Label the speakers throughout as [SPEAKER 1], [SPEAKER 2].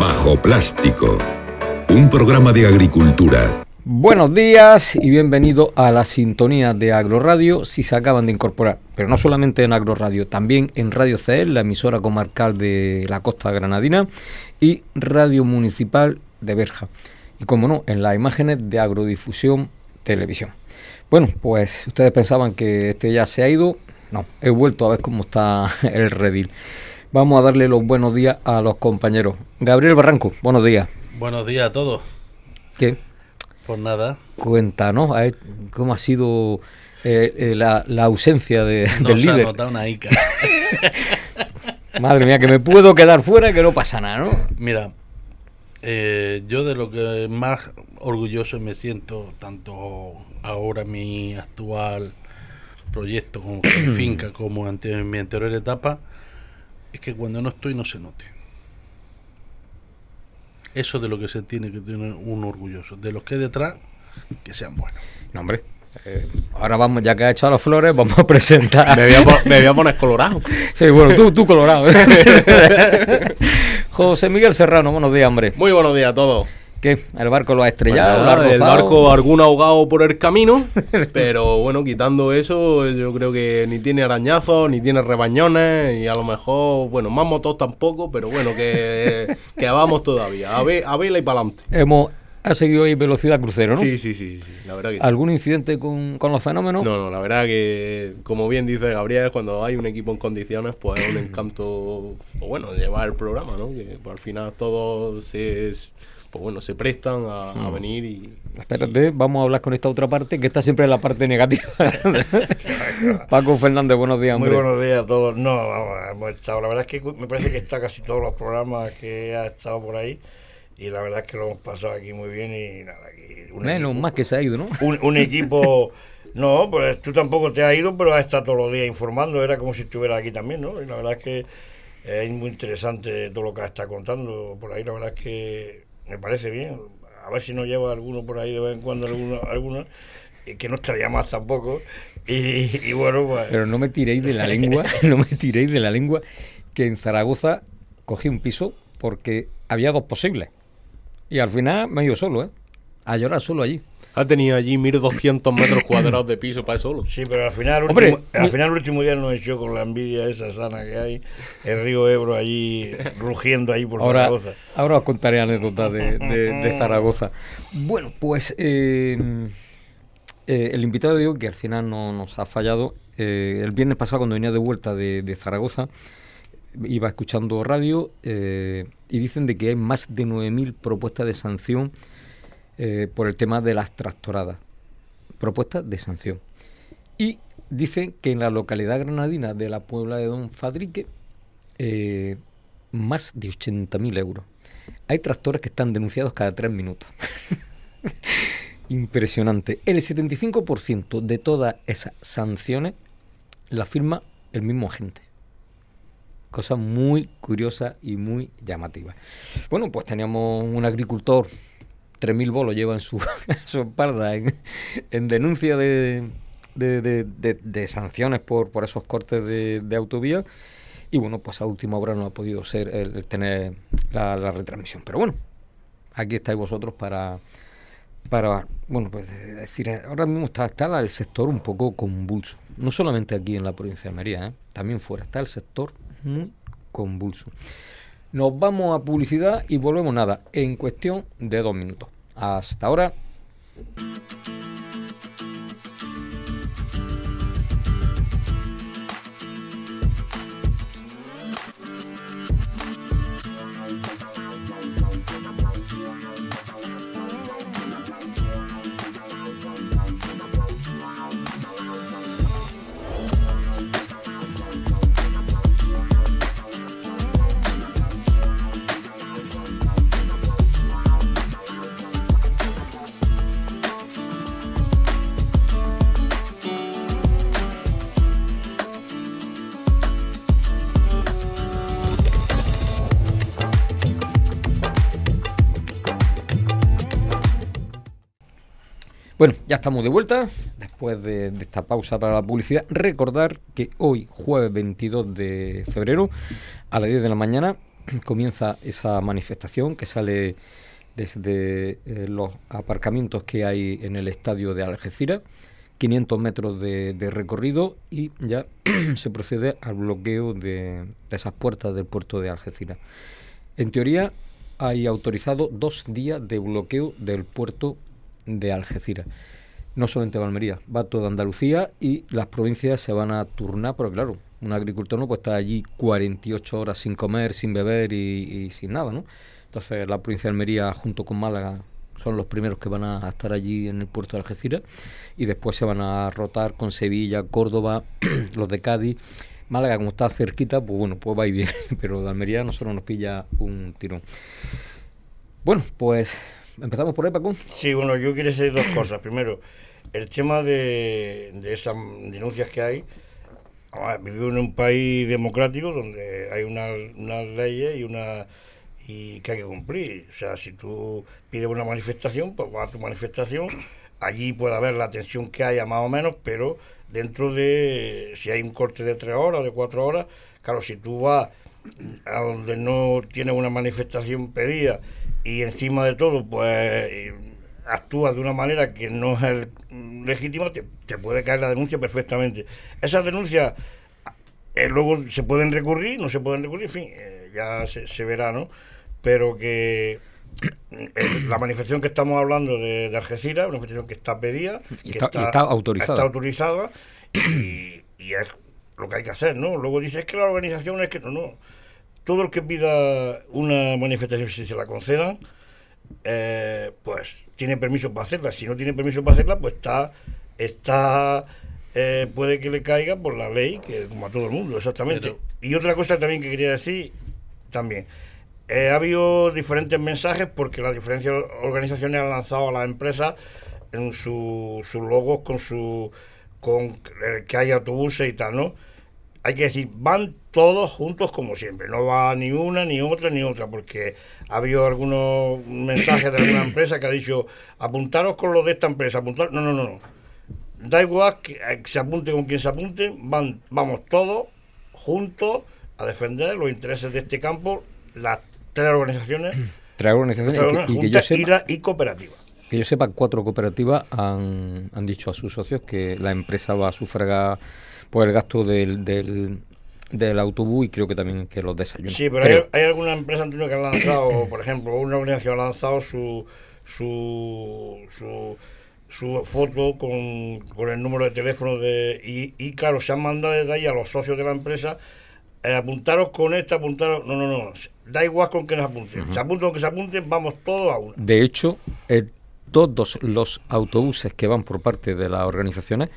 [SPEAKER 1] Bajo Plástico, un programa de agricultura. Buenos días y bienvenido a la sintonía de Agroradio si se acaban de incorporar, pero no solamente en Agroradio, también en Radio CEL, la emisora comarcal de la costa granadina, y Radio Municipal de Berja. Y como no, en las imágenes de Agrodifusión Televisión. Bueno, pues ustedes pensaban que este ya se ha ido, no, he vuelto a ver cómo está el redil. Vamos a darle los buenos días a los compañeros. Gabriel Barranco, buenos días.
[SPEAKER 2] Buenos días a todos. ¿Qué? Por pues nada.
[SPEAKER 1] Cuéntanos, ¿cómo ha sido eh, eh, la, ausencia de, del líder? Ha una ica. Madre mía, que me puedo quedar fuera y que no pasa nada, ¿no? Mira,
[SPEAKER 2] eh, yo de lo que más orgulloso me siento, tanto ahora mi actual proyecto como finca, como en mi anterior etapa, es que cuando no estoy no se note. Eso de lo que se tiene que tener un orgulloso. De los que hay detrás, que sean buenos.
[SPEAKER 1] No, hombre. Eh, ahora vamos, ya que ha hecho las flores, vamos a presentar. me, voy a, poner colorado. Sí, bueno, tú, tú colorado. ¿eh? José Miguel Serrano, buenos días, hombre. Muy buenos días a todos. ¿Qué? ¿El barco lo ha estrellado? Pues el barco algún ahogado por el camino,
[SPEAKER 3] pero bueno, quitando eso, yo creo que ni tiene arañazos, ni tiene rebañones, y a lo mejor, bueno, más motos tampoco, pero bueno, que, que vamos todavía. A, ve, a vela y para
[SPEAKER 1] Hemos ha seguido ahí velocidad crucero, ¿no? Sí, sí, sí, sí, la verdad que ¿Algún incidente con, los fenómenos? No, no, la verdad que, como
[SPEAKER 3] bien dice Gabriel, cuando hay un equipo en condiciones, pues es un encanto, bueno, llevar el programa, ¿no? Que pues, al final todo se... Es, pues bueno, se prestan a, mm. venir y...
[SPEAKER 1] Espérate, vamos a hablar con esta otra parte, que está siempre en la parte negativa. Paco Fernández, buenos días. Muy buenos
[SPEAKER 4] días a todos. No, hemos estado, la verdad es que me parece que está casi todos los programas que ha estado por ahí y la verdad es que lo hemos pasado aquí muy bien y nada,
[SPEAKER 1] Menos más que se ha ido, ¿no? Un, un
[SPEAKER 4] equipo... no, pues tú tampoco te has ido, pero has estado todos los días informando, era como si estuvieras aquí también, ¿no? Y la verdad es que es muy interesante todo lo que has estado contando por ahí, la verdad es que me parece bien. A ver si nos lleva alguno por ahí de vez en cuando, alguno, alguno que no estaría más tampoco. Y, bueno, pues. Pero
[SPEAKER 1] no me tiréis de la lengua, no me de la lengua, que en Zaragoza cogí un piso porque había dos posibles. Y al final me he ido solo, ¿eh? Ah, A llorar solo allí ha tenido allí 1.200 metros cuadrados de piso para él solo. Sí, pero al final, al
[SPEAKER 4] final el último día nos echó con la envidia esa sana que hay, el río Ebro allí rugiendo ahí por Zaragoza.
[SPEAKER 1] Ahora os contaré anécdotas de, Zaragoza. Bueno, pues eh, eh, el invitado digo que al final no nos ha fallado, eh, el viernes pasado cuando venía de vuelta de, Zaragoza, iba escuchando radio y dicen de que hay más de 9.000 propuestas de sanción eh, por el tema de las tractoradas. Propuesta de sanción. Y dicen que en la localidad granadina de la Puebla de Don Fadrique, eh, más de 80.000 euros. Hay tractores que están denunciados cada tres minutos. Impresionante. El 75% de todas esas sanciones la firma el mismo agente. Cosa muy curiosa y muy llamativa. Bueno, pues teníamos un agricultor 3.000 bolos lleva en su, espalda en, denuncia de, sanciones por, esos cortes de, autovía. Y bueno, pues a última hora no ha podido ser el, tener la, retransmisión. Pero bueno, aquí estáis vosotros para, para bueno, pues eh, decir, eh, ahora mismo está, está el sector un poco convulso. No solamente aquí en la provincia de María, ¿eh? también fuera. Está el sector muy convulso. Nos vamos a publicidad y volvemos nada, en cuestión de dos minutos. Hasta ahora. Bueno, ya estamos de vuelta después de, esta pausa para la publicidad. Recordar que hoy, jueves 22 de febrero, a las 10 de la mañana, comienza esa manifestación que sale desde eh, los aparcamientos que hay en el estadio de Algeciras. 500 metros de, recorrido y ya se procede al bloqueo de, de esas puertas del puerto de Algeciras. En teoría, hay autorizado dos días de bloqueo del puerto de Algeciras. No solamente Almería, va toda Andalucía y las provincias se van a turnar, pero claro, un agricultor no puede estar allí 48 horas sin comer, sin beber y, sin nada, ¿no? Entonces la provincia de Almería junto con Málaga son los primeros que van a estar allí en el puerto de Algeciras y después se van a rotar con Sevilla, Córdoba, los de Cádiz. Málaga, como está cerquita, pues bueno, pues va y viene, pero de Almería nosotros nos pilla un tirón. Bueno, pues Empezamos por ahí, Paco. Sí, bueno, yo quiero
[SPEAKER 4] decir dos cosas. Primero, el tema de, esas denuncias que hay. Vivimos en un país democrático donde hay unas una leyes y una y que hay que cumplir. O sea, si tú pides una manifestación, pues va a tu manifestación. Allí puede haber la atención que haya más o menos, pero dentro de, si hay un corte de tres horas, de cuatro horas, claro, si tú vas a donde no tiene una manifestación pedida y encima de todo, pues actúas de una manera que no es legítima, te, puede caer la denuncia perfectamente. Esas denuncias eh, luego se pueden recurrir, no se pueden recurrir, en fin, eh, ya se, se, verá, ¿no? Pero que eh, la manifestación que estamos hablando de, de Algeciras, una manifestación que está pedida, y está, autorizada. Está autorizada y, y es lo que hay que hacer, ¿no? Luego dice, es que la organización es que no, no. Todo el que pida una manifestación, si se la concedan, eh, pues tiene permiso para hacerla. Si no tiene permiso para hacerla, pues está, está eh, puede que le caiga por la ley, que, como a todo el mundo, exactamente. Y otra cosa también que quería decir, también. Eh, ha habido diferentes mensajes porque las diferentes organizaciones han lanzado a las empresas en sus logos con su con que hay autobuses y tal, ¿no? hay que decir, van todos juntos como siempre, no va ni una, ni otra, ni otra, porque ha habido algunos mensajes de alguna empresa que ha dicho, apuntaros con los de esta empresa, apuntar, no, no, no, no. Da igual que, eh, se apunte con quien se apunte, van, vamos todos juntos a defender los intereses de este campo, las tres organizaciones.
[SPEAKER 1] Tres organizaciones, y, que, que yo sepa, cooperativa. Que yo sepa, cuatro cooperativas han, han dicho a sus socios que la empresa va a sufragar por el gasto del, del, autobús y creo que también que los desayunos. Sí, pero
[SPEAKER 4] hay, algunas alguna empresa que ha lanzado, por ejemplo, una organización ha lanzado su su, su, foto con, con, el número de teléfono de y, claro, se han mandado desde ahí a los socios de la empresa eh, apuntaros con esta, apuntaros. No, no, no. Da igual con que nos apunten. Se apunten con que se apunten, vamos todos a una.
[SPEAKER 1] De hecho, eh, todos los autobuses que van por parte de las organizaciones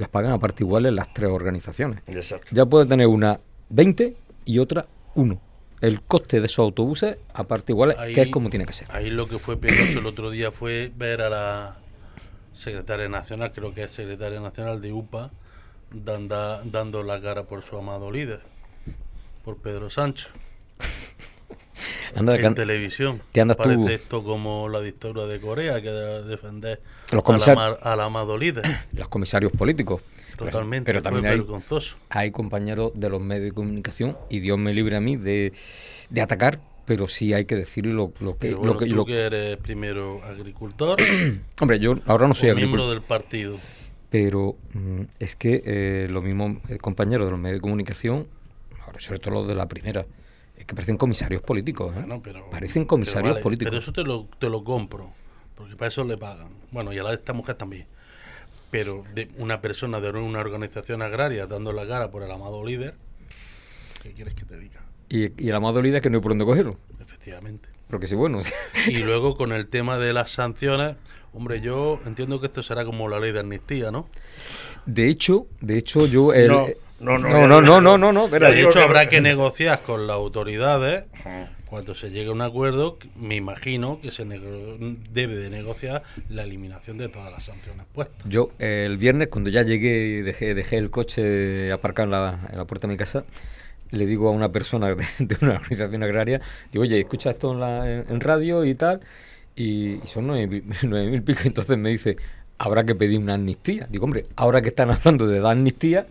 [SPEAKER 1] las pagan a parte iguales las tres organizaciones. Ya puede tener una 20 y otra 1 el coste de esos autobuses a parte iguales que es como tiene que ser.
[SPEAKER 2] Ahí lo que fue penoso el otro día fue ver a la secretaria nacional, creo que es secretaria nacional de UPA, dando, dando la cara por su amado líder, por Pedro Sánchez.
[SPEAKER 1] Anda, en televisión. ¿Te andas Parece
[SPEAKER 2] esto como la dictadura de Corea, que defiende defender
[SPEAKER 1] los a, la, a Los comisarios políticos. Totalmente, pero también hay, hay, compañeros de los medios de comunicación, y Dios me libre a mí de, de atacar, pero sí hay que decir lo, que... lo que, lo... que
[SPEAKER 2] eres primero agricultor.
[SPEAKER 1] Hombre, yo ahora no soy agricultor. miembro del partido. Pero mm, es que eh, los mismos eh, compañeros de los medios de comunicación, sobre todo los de la primera, que parecen comisarios políticos. ¿eh? parecen comisarios políticos. Pero
[SPEAKER 2] eso te lo, compro, porque para eso le pagan. Bueno, y a la de esta mujer también. Pero de una persona de una organización agraria dando la cara por el amado líder,
[SPEAKER 1] ¿qué quieres que te diga? Y, el amado líder que no hay por dónde cogerlo. Efectivamente. Porque sí, bueno.
[SPEAKER 2] y luego con el tema de las sanciones, hombre, yo entiendo que esto será como la ley de amnistía, ¿no?
[SPEAKER 1] De hecho, de hecho, yo. El, eh, no, no, no, no, no, no,
[SPEAKER 2] De hecho, habrá que negociar con las autoridades. Cuando se llegue a un acuerdo, me imagino que se debe de negociar la eliminación de todas las
[SPEAKER 1] sanciones puestas. Yo, el viernes, cuando ya llegué dejé, dejé el coche aparcado en la, en puerta de mi casa, le digo a una persona de, una organización agraria, digo, oye, escucha esto en, radio y tal, y, son nueve mil pico, entonces me dice, habrá que pedir una amnistía. Digo, hombre, ahora que están hablando de amnistía,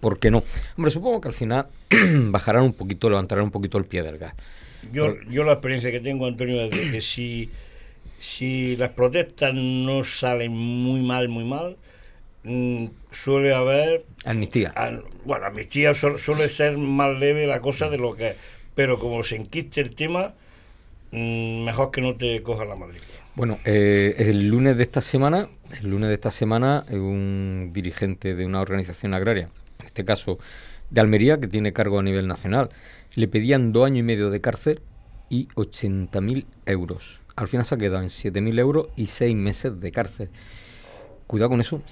[SPEAKER 1] ¿Por qué no? Hombre, supongo que al final bajarán un poquito, levantarán un poquito el pie del gas.
[SPEAKER 4] Yo, yo la experiencia que tengo, Antonio, es que si, si las protestas no salen muy mal, muy mal, mm, suele haber... Amnistía. bueno, amnistía suele ser más leve la cosa de lo que es. Pero como se enquiste el tema, mm, mejor que no te coja la madrugada.
[SPEAKER 1] Bueno, eh, el lunes de esta semana, el lunes de esta semana, un dirigente de una organización agraria este caso de Almería, que tiene cargo a nivel nacional, le pedían dos años y medio de cárcel y 80.000 euros. Al final se ha quedado en 7.000 euros y seis meses de cárcel. Cuidado con eso.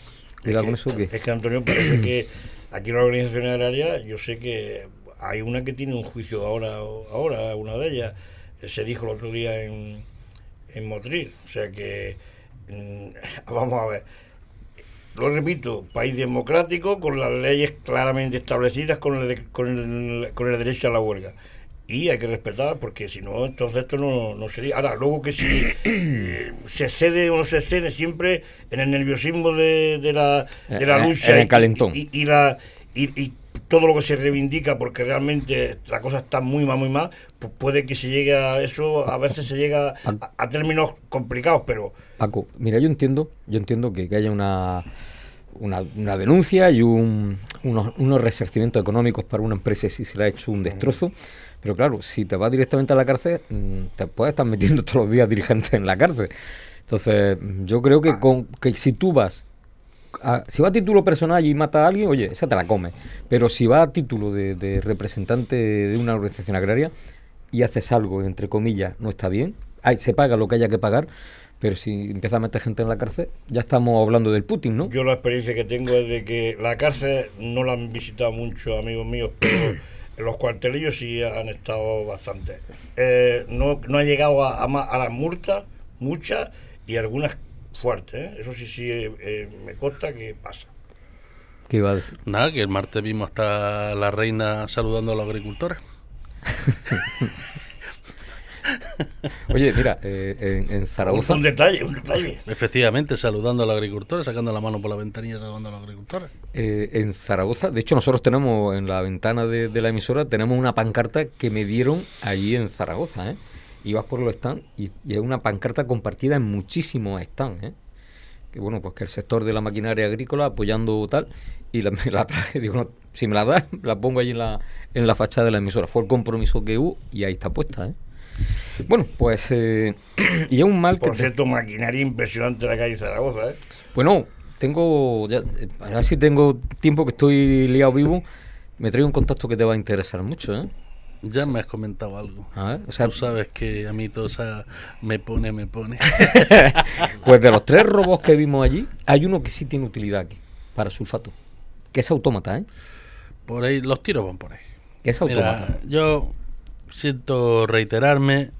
[SPEAKER 1] Cuidado es que, con eso. Antonio, parece
[SPEAKER 4] que aquí en la organización agraria, yo sé que hay una que tiene un juicio ahora, ahora una de ellas. Eh, se dijo el otro día en, en Motril. O sea que, mm, vamos a ver lo repito, país democrático con las leyes claramente establecidas con el, con, con el derecho a la huelga. Y hay que respetar, porque si no, entonces esto no, sería. Ahora, luego que si eh, se cede o no se cede, siempre en el nerviosismo de, de la, de la eh, eh, lucha. En el calentón. Y, la, y todo lo que se reivindica, porque realmente la cosa está muy mal, muy mal, pues puede que se llegue a eso, a veces se llega a, términos complicados, pero...
[SPEAKER 1] Paco, mira, yo entiendo, yo entiendo que, haya una, una, denuncia y unos, unos, resarcimientos económicos para una empresa si se le ha hecho un destrozo, pero claro, si te vas directamente a la cárcel, mm, te puedes estar metiendo todos los días dirigentes en la cárcel. Entonces, yo creo que, ah. con, que si tú vas si va a título personal y mata a alguien, oye, esa te la come. Pero si va a título de, representante de una organización agraria y haces algo, entre comillas, no está bien, se paga lo que haya que pagar, pero si empieza a meter gente en la cárcel, ya estamos hablando del Putin, ¿no?
[SPEAKER 4] Yo la experiencia que tengo es de que la cárcel no la han visitado muchos amigos míos, pero en los cuartelillos sí han estado bastante. Eh, no, ha llegado a, a, a las multas, muchas, y algunas fuerte, ¿eh? eso sí, sí, eh, eh, me consta que pasa.
[SPEAKER 2] ¿Qué iba Nada, que el martes vimos hasta la reina saludando a los agricultores.
[SPEAKER 1] Oye, mira, en, Zaragoza. Un, detalle, un detalle. Efectivamente,
[SPEAKER 2] saludando a los agricultores, sacando la mano por la ventanilla, saludando a los agricultores.
[SPEAKER 1] en Zaragoza, de hecho, nosotros tenemos en la ventana de, de, la emisora, tenemos una pancarta que me dieron allí en Zaragoza, ¿eh? y vas por los stands y, es una pancarta compartida en muchísimos stands, ¿eh? que bueno, pues que el sector de la maquinaria agrícola apoyando tal, y la, me la traje, digo, si me la das, la pongo ahí en la, en la fachada de la emisora. Fue el compromiso que hubo y ahí está puesta, ¿eh? Bueno, pues. Eh, y es un mal. Por cierto, maquinaria impresionante
[SPEAKER 4] en la calle Zaragoza, ¿eh?
[SPEAKER 1] Bueno, tengo. a ver si tengo tiempo que estoy liado vivo. Me traigo un contacto que te va a interesar mucho, ¿eh?
[SPEAKER 2] Ya me has comentado algo. Tú sabes que a mí todo me pone,
[SPEAKER 1] me pone. pues de los tres robots que vimos allí, hay uno que sí tiene utilidad aquí, para sulfato, que es autómata, ¿eh?
[SPEAKER 2] Por ahí, los tiros van por ahí. yo siento reiterarme,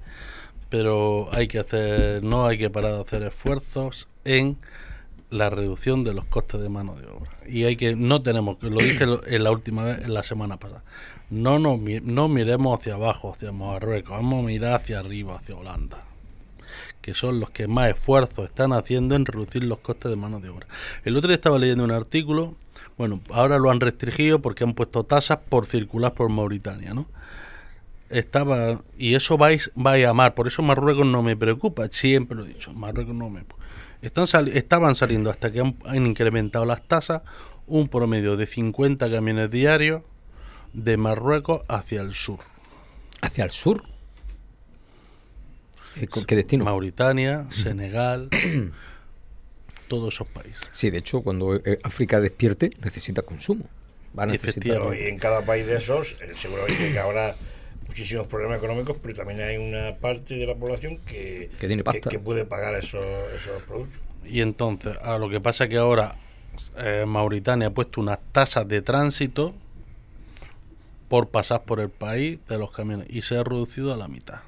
[SPEAKER 2] pero hay que hacer, no hay que parar de hacer esfuerzos en la reducción de los costes de mano de obra. Y hay que, no tenemos, lo dije en la última vez, en la semana pasada, no, no miremos hacia abajo, hacia Marruecos, vamos a mirar hacia arriba, hacia Holanda, que son los que más esfuerzo están haciendo en reducir los costes de mano de obra. El otro día estaba leyendo un artículo, bueno, ahora lo han restringido porque han puesto tasas por circular por Mauritania, ¿no? Estaba, y eso vais, a amar, por eso Marruecos no me preocupa, siempre lo he dicho, Marruecos no me están estaban saliendo hasta que han, han incrementado las tasas un promedio de 50 camiones diarios de Marruecos hacia el sur.
[SPEAKER 1] ¿Hacia el sur? Eh, qué destino? Mauritania, mm. Senegal, todos esos países. Sí, de hecho, cuando eh, África despierte, necesita consumo. Va a necesitar... Y
[SPEAKER 4] en cada país de esos, eh, seguro que ahora muchísimos problemas económicos, pero también hay una parte de la población que, puede pagar esos, productos.
[SPEAKER 2] Y entonces, a lo que pasa es que ahora Mauritania ha puesto unas tasas de tránsito por pasar por el país de los camiones y se ha reducido a la mitad.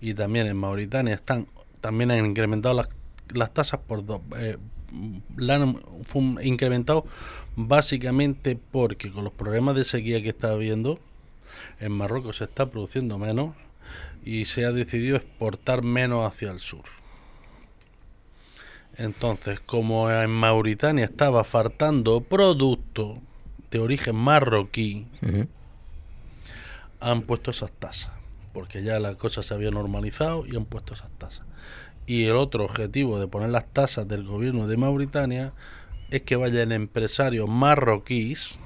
[SPEAKER 2] Y también en Mauritania están también han incrementado las, las tasas por dos. Eh, la han incrementado básicamente porque con los problemas de sequía que está habiendo, en Marruecos se está produciendo menos y se ha decidido exportar menos hacia el sur. Entonces, como en Mauritania estaba faltando producto de origen marroquí, han puesto esas tasas, porque ya la cosa se había normalizado y han puesto esas tasas. Y el otro objetivo de poner las tasas del gobierno de Mauritania es que vayan empresarios marroquíes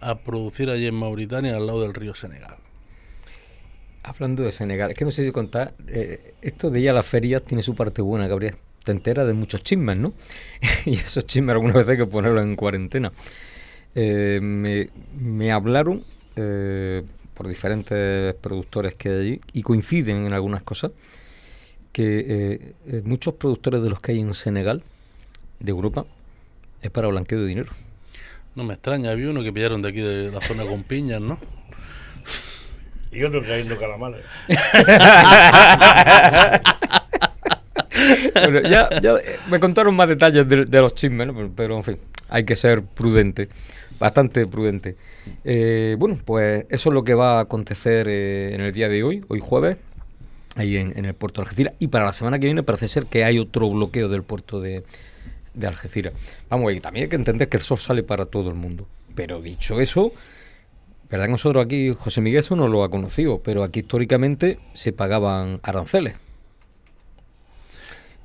[SPEAKER 2] a producir allí en Mauritania al lado del río Senegal.
[SPEAKER 1] Hablando de Senegal, es que no sé si contar, eh, esto de ir a las ferias tiene su parte buena, Gabriel. Te enteras de muchos chismes, ¿no? y esos chismes algunas vez hay que ponerlos en cuarentena. Eh, me, me hablaron eh, por diferentes productores que hay y coinciden en algunas cosas, que eh, eh, muchos productores de los que hay en Senegal, de Europa, es para blanqueo de dinero.
[SPEAKER 2] No me extraña, había uno que pillaron de aquí de la zona con piñas, ¿no?
[SPEAKER 4] y otro que calamares. bueno, ya, ya,
[SPEAKER 1] eh, me contaron más detalles de, los chismes, pero, en fin, hay que ser prudente bastante prudente. Eh, bueno, pues eso es lo que va a acontecer eh, en el día de hoy, hoy jueves, ahí en, el puerto de Algeciras. Y para la semana que viene parece ser que hay otro bloqueo del puerto de, de Algeciras. Vamos, y también hay que entender que el sol sale para todo el mundo. Pero dicho eso, ¿verdad nosotros aquí, José Miguel, eso no lo ha conocido, pero aquí históricamente se pagaban aranceles.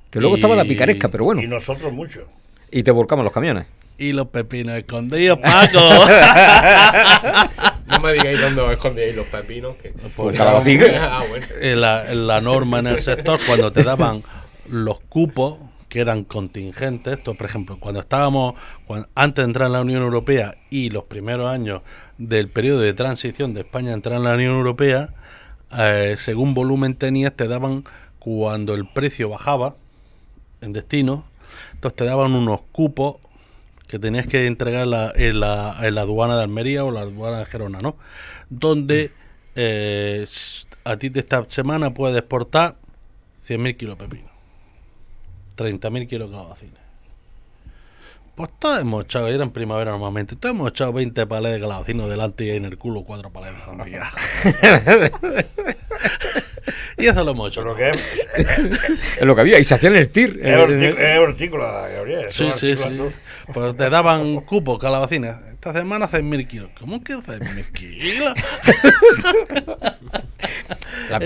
[SPEAKER 1] Que luego estaba la picaresca, pero bueno. Y nosotros mucho. Y te volcamos los camiones y los pepinos escondidos, Paco.
[SPEAKER 3] no me digáis dónde os escondíais los pepinos. Ah, eh, la, norma en el sector, cuando te daban
[SPEAKER 2] los cupos que eran contingentes, esto, por ejemplo, cuando estábamos antes de entrar en la Unión Europea y los primeros años del periodo de transición de España a entrar en la Unión Europea, eh, según volumen tenías, te daban cuando el precio bajaba en destino, entonces te daban unos cupos que tenías que entregar en, eh, eh, la, aduana de Almería o la aduana de Gerona, ¿no? Donde eh, a ti de esta semana puedes exportar 100.000 kilos de pepino, 30.000 kilos de calabacines. Pues todos hemos echado, era en primavera normalmente, todos hemos echado 20 palés de calabacino delante y en el culo cuatro palés de sandía. Y eso lo hemos hecho. que eh, eh, es, lo que había, y se hacían el TIR. Es,
[SPEAKER 4] hortícola, eh, Gabriel. Sí, sí,
[SPEAKER 2] Pues te daban cupos, calabacina. Esta semana mil kilos. ¿Cómo que mil kilos?
[SPEAKER 1] la,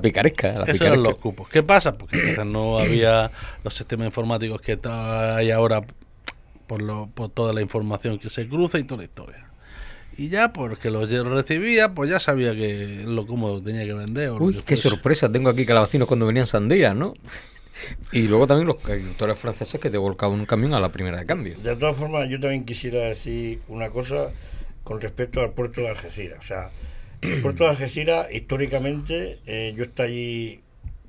[SPEAKER 1] picaresca, la los
[SPEAKER 2] cupos. ¿Qué pasa? Porque quizás no había los sistemas informáticos que hay ahora por, lo, por toda la información que se cruza y toda la historia. Y ya, porque los recibía, pues ya sabía que lo cómodo tenía que
[SPEAKER 1] vender. Uy, qué sorpresa, tengo aquí calabacinos cuando venían sandías, ¿no? Y luego también los agricultores franceses que te volcaban un camión a la primera de cambio.
[SPEAKER 4] De todas formas, yo también quisiera decir una cosa con respecto al puerto de Algeciras. O sea, el puerto de Algeciras, históricamente, eh, yo está allí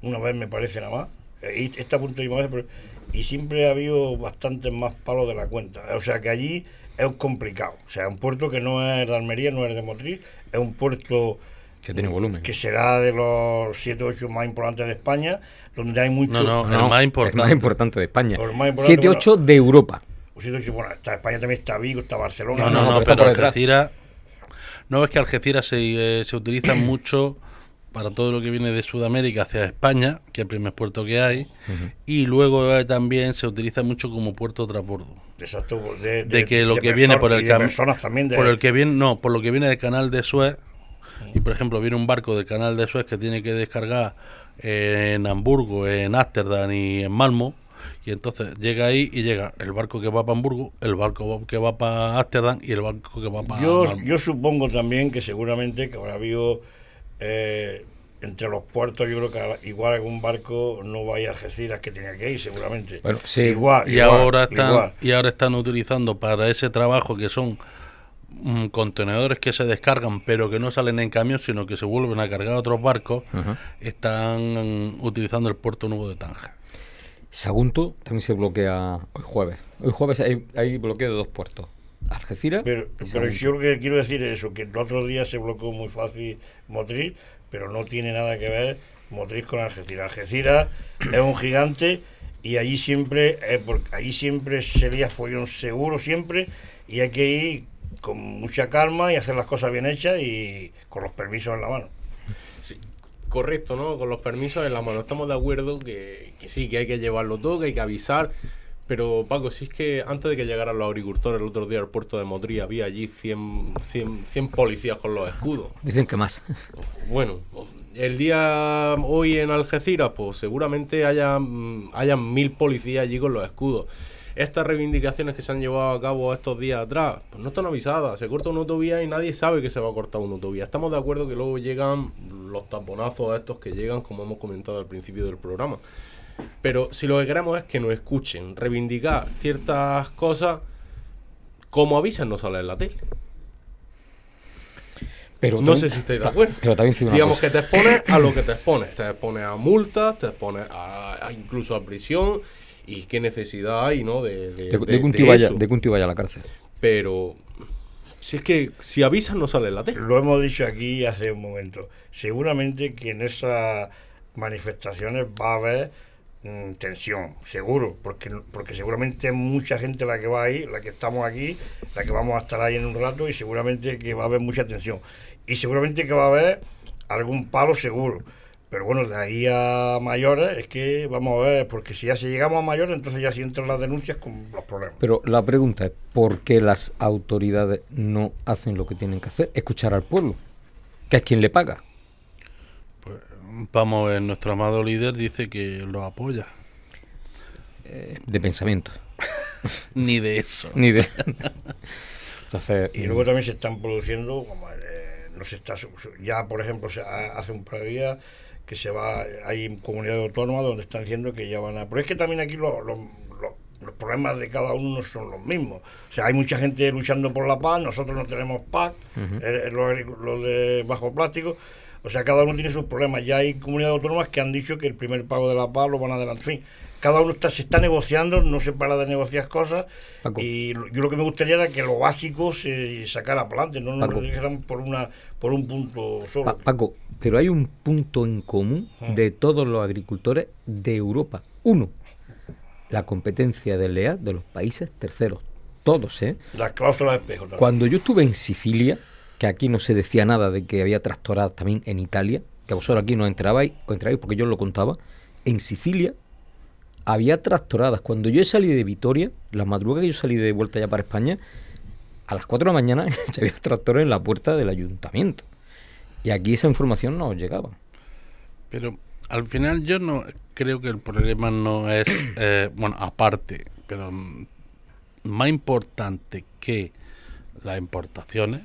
[SPEAKER 4] una vez, me parece nada más, eh, esta punto de y siempre ha habido bastantes más palos de la cuenta. O sea, que allí ...es complicado. O sea, es un puerto que no es de Almería, no es de Motriz, ...es un puerto que tiene volumen. Que será de los 7 o 8 más importantes de España, donde hay mucho. No, no, el más importante.
[SPEAKER 1] de España. 7 o 8 de Europa.
[SPEAKER 4] bueno, está España también está Vigo, está Barcelona. No, no,
[SPEAKER 1] no, no pero, Algeciras.
[SPEAKER 2] No ves que Algeciras se, eh, se utiliza mucho para todo lo que viene de Sudamérica hacia España, que es el primer puerto que hay, y luego eh, también se utiliza mucho como puerto transbordo.
[SPEAKER 4] Exacto, pues de, que lo que viene por el personas también por el
[SPEAKER 2] que viene no, por lo que viene del canal de Suez y por ejemplo viene un barco del canal de Suez que tiene que descargar en Hamburgo, en Ámsterdam y en Malmo y entonces llega ahí y llega el barco que va para Hamburgo, el barco que va para Ámsterdam y el
[SPEAKER 4] barco que va para yo, Yo supongo también que seguramente que habrá habido eh, entre los puertos, yo creo que igual algún barco no vaya a Algeciras que tenía que ir, seguramente. sí, igual, y, ahora están,
[SPEAKER 2] y ahora están utilizando para ese trabajo que son mm, contenedores que se descargan, pero que no salen en camión, sino que se vuelven a cargar a otros barcos, están mm, utilizando el puerto nuevo de Tanja.
[SPEAKER 1] Sagunto también se bloquea hoy jueves. Hoy jueves hay bloqueo de dos puertos Algeciras. Pero, yo
[SPEAKER 4] lo que quiero decir es eso, que el otro día se bloqueó muy fácil Motriz pero no tiene nada que ver Motriz con Algeciras. Algeciras es un gigante y allí siempre, eh, allí siempre sería follón seguro siempre y hay que ir con mucha calma y hacer las cosas bien hechas y con los permisos en la mano. correcto, ¿no?
[SPEAKER 3] Con los permisos en la mano. Estamos de acuerdo que, que sí, que hay que llevarlo todo, que hay que avisar, pero Paco, si es que antes de que llegaran los agricultores el otro día al puerto de Motrí había allí 100, 100, policías con los escudos.
[SPEAKER 1] Dicen que más. Bueno,
[SPEAKER 3] el día hoy en Algeciras, pues seguramente haya, mm, hayan mil policías allí con los escudos. Estas reivindicaciones que se han llevado a cabo estos días atrás, pues no están avisadas. Se corta una autovía y nadie sabe que se va a cortar una autovía. Estamos de acuerdo que luego llegan los taponazos estos que llegan, como hemos comentado al principio del programa. Pero si lo que queremos es que nos escuchen, reivindicar ciertas cosas, como avisan no sale en la tele.
[SPEAKER 1] Pero no sé si estáis de acuerdo. Digamos que
[SPEAKER 3] te expones a lo que te expones. Te expones a multas, te expones a, incluso a prisión. Y qué necesidad hay, ¿no? De, de, de, de que, un tío vaya, a la cárcel. Pero
[SPEAKER 4] si es que si avisas no sale en la tele. Lo hemos dicho aquí hace un momento. Seguramente que en esas manifestaciones va a haber Mm, tensión, seguro, porque, porque seguramente mucha gente la que va ahí, la que estamos aquí, la que vamos a estar ahí en un rato y seguramente que va a haber mucha tensión. Y seguramente que va a haber algún palo seguro. Pero bueno, de ahí a mayores es que vamos a ver, porque si ya se llegamos a mayores, entonces ya si entran las denuncias con los problemas.
[SPEAKER 1] Pero la pregunta es, ¿por qué las autoridades no hacen lo que tienen que hacer? Escuchar al pueblo, que es quien le paga.
[SPEAKER 2] Vamos a eh, nuestro amado líder dice que lo
[SPEAKER 1] apoya. de pensamiento.
[SPEAKER 4] Ni de eso. Ni de. y luego también se están produciendo, eh, no se está, ya por ejemplo, se, hace un par de días que se va, hay comunidades autónomas donde están diciendo que ya van a. Pero es que también aquí los, problemas de cada uno son los mismos. O sea, hay mucha gente luchando por la paz, nosotros no tenemos paz, eh, los, de bajo plástico. O sea, cada uno tiene sus problemas. Ya hay comunidades autónomas que han dicho que el primer pago de la paz lo van a adelantar. fin, cada uno está, se está negociando, no se para de negociar cosas. Y yo lo que me gustaría era que lo básico se sacara adelante, no nos lo por, una, por un punto solo.
[SPEAKER 1] Paco, pero hay un punto en común de todos los agricultores de Europa. Uno, la competencia de LEA de los países terceros. Todos, ¿eh?
[SPEAKER 4] Las cláusulas espejo. Cuando
[SPEAKER 1] yo estuve en Sicilia, que aquí no se decía nada de que había tractoradas también en Italia, que vosotros aquí no entrabais, porque yo os lo contaba, en Sicilia había tractoradas. Cuando yo salí de Vitoria, la madrugada que yo salí de vuelta ya para España, a las 4 de la mañana ya había tractores en la puerta del ayuntamiento. Y aquí esa información no llegaba.
[SPEAKER 2] Pero al final yo no creo que el problema no es, eh, bueno, aparte, pero más importante que las importaciones,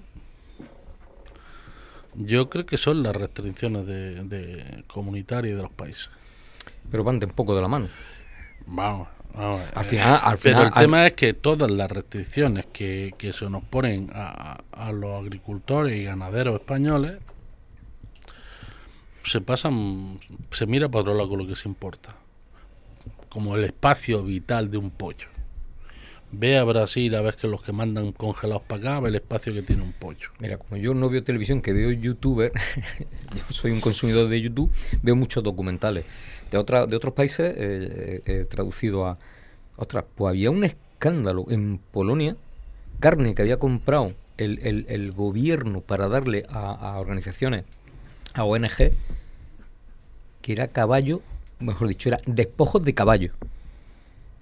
[SPEAKER 2] yo creo que son las restricciones de, de comunitarias de los países. Pero van de un poco de la mano. Vamos, vamos. Al eh, final, Pero el tema es que todas las restricciones que, que se nos ponen a, a los agricultores y ganaderos españoles se pasan, se mira para otro lado lo que se importa, como el espacio vital de un pollo. Ve a Brasil a ver que los que mandan congelados para acá, ve el
[SPEAKER 1] espacio que tiene un pollo. Mira, como yo no veo televisión, que veo youtuber, yo soy un consumidor de YouTube, veo muchos documentales de, otra, de otros países He eh, eh, eh, traducido a... otras pues había un escándalo en Polonia, carne que había comprado el, gobierno para darle a, a organizaciones, a ONG, que era caballo, mejor dicho, era despojos de caballo.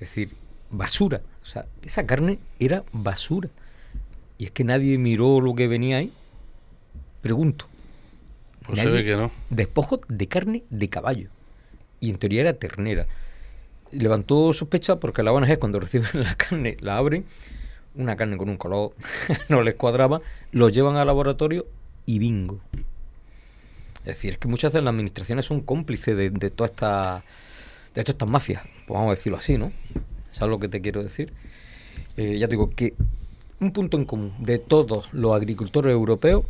[SPEAKER 1] Es decir, basura o sea, esa carne era basura. Y es que nadie miró lo que venía ahí. Pregunto. Pues se ve que no. Despojo de carne de caballo. Y en teoría era ternera. Levantó sospecha porque la Habana cuando reciben la carne, la abren, una carne con un color, no les cuadraba, lo llevan al laboratorio y bingo. Es decir, es que muchas veces las administraciones son cómplices de, de todas estas de estas mafias, pues vamos a decirlo así, ¿no? ¿Sabes lo que te quiero decir? Eh, ya te digo que un punto en común de todos los agricultores europeos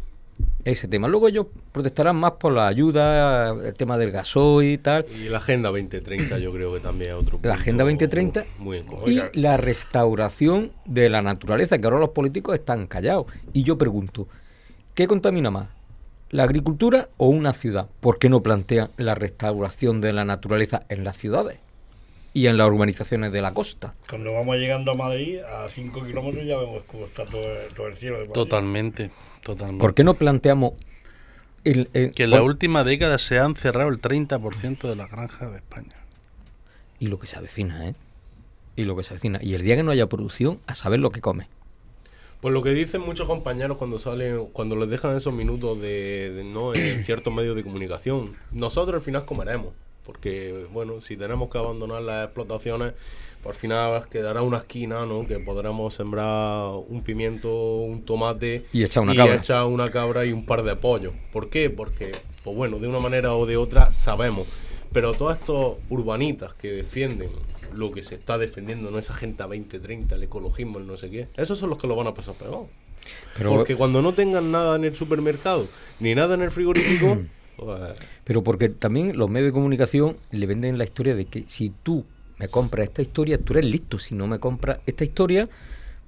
[SPEAKER 1] es ese tema. Luego ellos protestarán más por la ayuda, el tema del gasoil y tal. Y la Agenda 2030 yo creo que también es otro punto. La Agenda 2030 muy y la restauración de la naturaleza, que ahora los políticos están callados. Y yo pregunto, ¿qué contamina más? ¿La agricultura o una ciudad? ¿Por qué no plantean la restauración de la naturaleza en las ciudades? y en las urbanizaciones de la costa.
[SPEAKER 4] Cuando vamos llegando a Madrid, a 5 kilómetros ya vemos cómo está todo, el cielo de Totalmente,
[SPEAKER 2] totalmente. ¿Por qué
[SPEAKER 1] no planteamos... que en la
[SPEAKER 2] última década se han cerrado el 30% de las granjas de España.
[SPEAKER 1] Y lo que se avecina, ¿eh? Y lo que se avecina. Y el día que no haya producción, a saber lo que come.
[SPEAKER 2] Pues lo que dicen muchos
[SPEAKER 3] compañeros cuando salen, cuando les dejan esos minutos de no en ciertos medios de comunicación, nosotros al final comeremos porque bueno, si tenemos que abandonar las explotaciones, por final quedará una esquina, ¿no? Que podremos sembrar un pimiento, un tomate y echar una, y cabra. una cabra y un par de pollos. ¿Por qué? Porque, pues bueno, de una manera o de otra sabemos. Pero todos estos urbanitas que defienden lo que se está defendiendo, no esa gente a 20, 30, el ecologismo, el no sé qué, esos son los que lo van a pasar peor Pero... Porque cuando no tengan nada en el supermercado ni nada en el frigorífico
[SPEAKER 1] Pero porque también los medios de comunicación le venden la historia de que si tú me compras esta historia, tú eres listo. Si no me compras esta historia,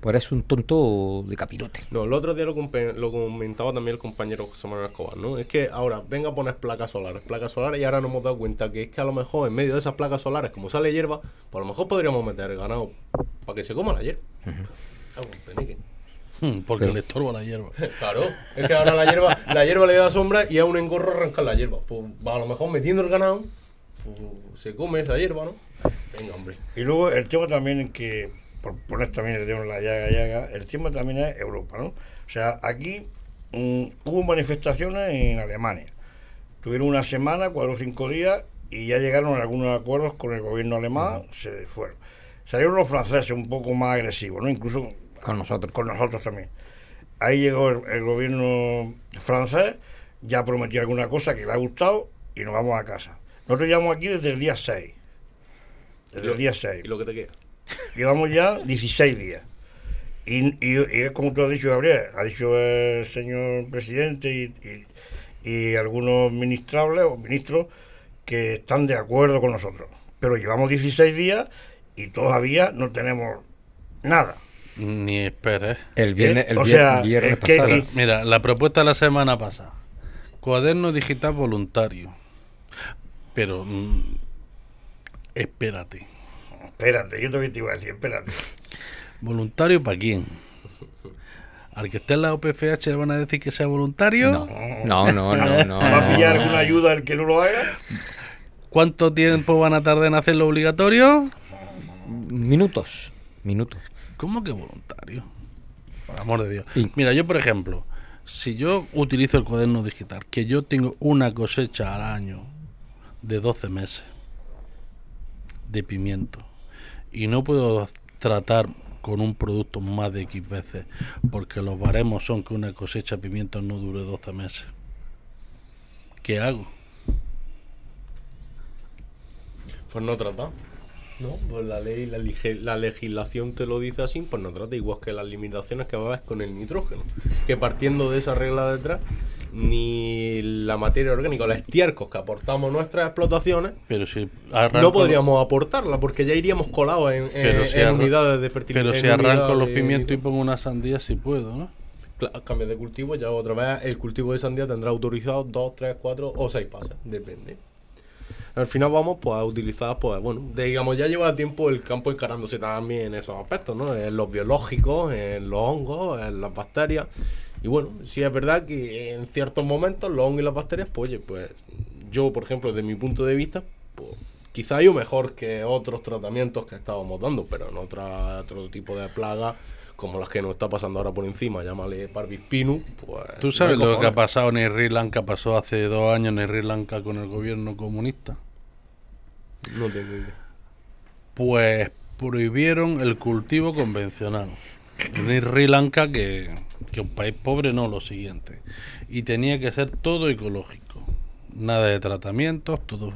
[SPEAKER 1] pues eres un tonto de capirote.
[SPEAKER 3] No, el otro día lo, comentaba también el compañero José Manuel Escobar, ¿no? Es que ahora, venga a poner placas solares, placas solares, y ahora nos hemos dado cuenta que es que a lo mejor en medio de esas placas solares, como sale hierba, pues a lo mejor podríamos meter ganado para que se coma la hierba.
[SPEAKER 2] Hmm, porque le estorba la hierba.
[SPEAKER 3] Claro, es que ahora la hierba, la hierba le da sombra y a un engorro arrancar la hierba. Pues
[SPEAKER 4] a lo mejor metiendo el ganado,
[SPEAKER 3] pues, se
[SPEAKER 4] come esa hierba, ¿no? Venga, hombre. Y luego el tema también que, por poner también el dedo en la llaga, llaga, el tema también es Europa, ¿no? O sea, aquí mm, hubo manifestaciones en Alemania. Tuvieron una semana, cuatro o cinco días, y ya llegaron algunos acuerdos con el gobierno alemán, se fueron. Salieron los franceses un poco más agresivos, ¿no? Incluso con nosotros. Con nosotros también. Ahí llegó el, gobierno francés, ya prometió alguna cosa que le ha gustado y nos vamos a casa. Nosotros llevamos aquí desde el día 6.
[SPEAKER 3] Desde el día 6. ¿Y lo que te queda?
[SPEAKER 4] Llevamos ya 16 días. Y, es como tú has dicho, Gabriel, ha dicho el señor presidente y, y, algunos ministrables o ministros que están de acuerdo con nosotros. Pero llevamos 16 días y todavía no tenemos nada.
[SPEAKER 2] Ni esperes. El eh, eh, viernes, el pasado. Mira, la propuesta de la semana pasada. Cuaderno digital voluntario. Pero mm, espérate.
[SPEAKER 4] Espérate, yo te voy a decir, espérate.
[SPEAKER 2] ¿Voluntario para quién? Al que esté en la OPFH le van a decir que sea voluntario. No,
[SPEAKER 1] no, no, no. no ¿Va a pillar
[SPEAKER 4] alguna ayuda al que no lo haga?
[SPEAKER 2] ¿Cuánto tiempo van a tardar en hacerlo obligatorio?
[SPEAKER 1] Minutos. Minutos.
[SPEAKER 2] ¿Cómo que voluntario?
[SPEAKER 1] Por amor de Dios. Mira, yo
[SPEAKER 2] por ejemplo, si yo utilizo el cuaderno digital, que yo tengo una cosecha al año de 12 meses de pimiento y no puedo tratar con un producto más de X veces, porque los baremos son que una cosecha de pimiento no dure 12 meses. ¿Qué hago? Pues no tratar.
[SPEAKER 3] No, pues la ley, la, legislación te lo dice así, pues no trata igual que las limitaciones que va con el nitrógeno. Que partiendo de esa regla detrás, ni la materia orgánica, los estiércoles que aportamos nuestras explotaciones, pero si
[SPEAKER 2] no podríamos
[SPEAKER 3] aportarla porque ya iríamos colados en, unidades de fertilización. Pero si arranco los pimientos
[SPEAKER 2] y pongo una sandía, si puedo, ¿no?
[SPEAKER 3] Cambio de cultivo, ya otra vez el cultivo de sandía tendrá autorizado Dos, tres, cuatro o seis pasas depende al final vamos pues, a utilizar, pues bueno, digamos, ya lleva tiempo el campo encarándose también en esos aspectos, ¿no? En los biológicos, en los hongos, en las bacterias. Y bueno, sí es verdad que en ciertos momentos los hongos y las bacterias, pues, pues yo, por ejemplo, desde mi punto de vista, pues quizá yo mejor que otros tratamientos que estábamos dando, pero en otra, otro tipo de plagas como las que nos está pasando ahora por encima, llámale
[SPEAKER 2] Parvispinu. Pues, ¿Tú sabes lo que ha pasado en Sri Lanka? Pasó hace dos años en Sri Lanka con el gobierno comunista. Pues prohibieron el cultivo convencional. En Sri Lanka, que, que un país pobre, no, lo siguiente. Y tenía que ser todo ecológico. Nada de tratamientos, todo.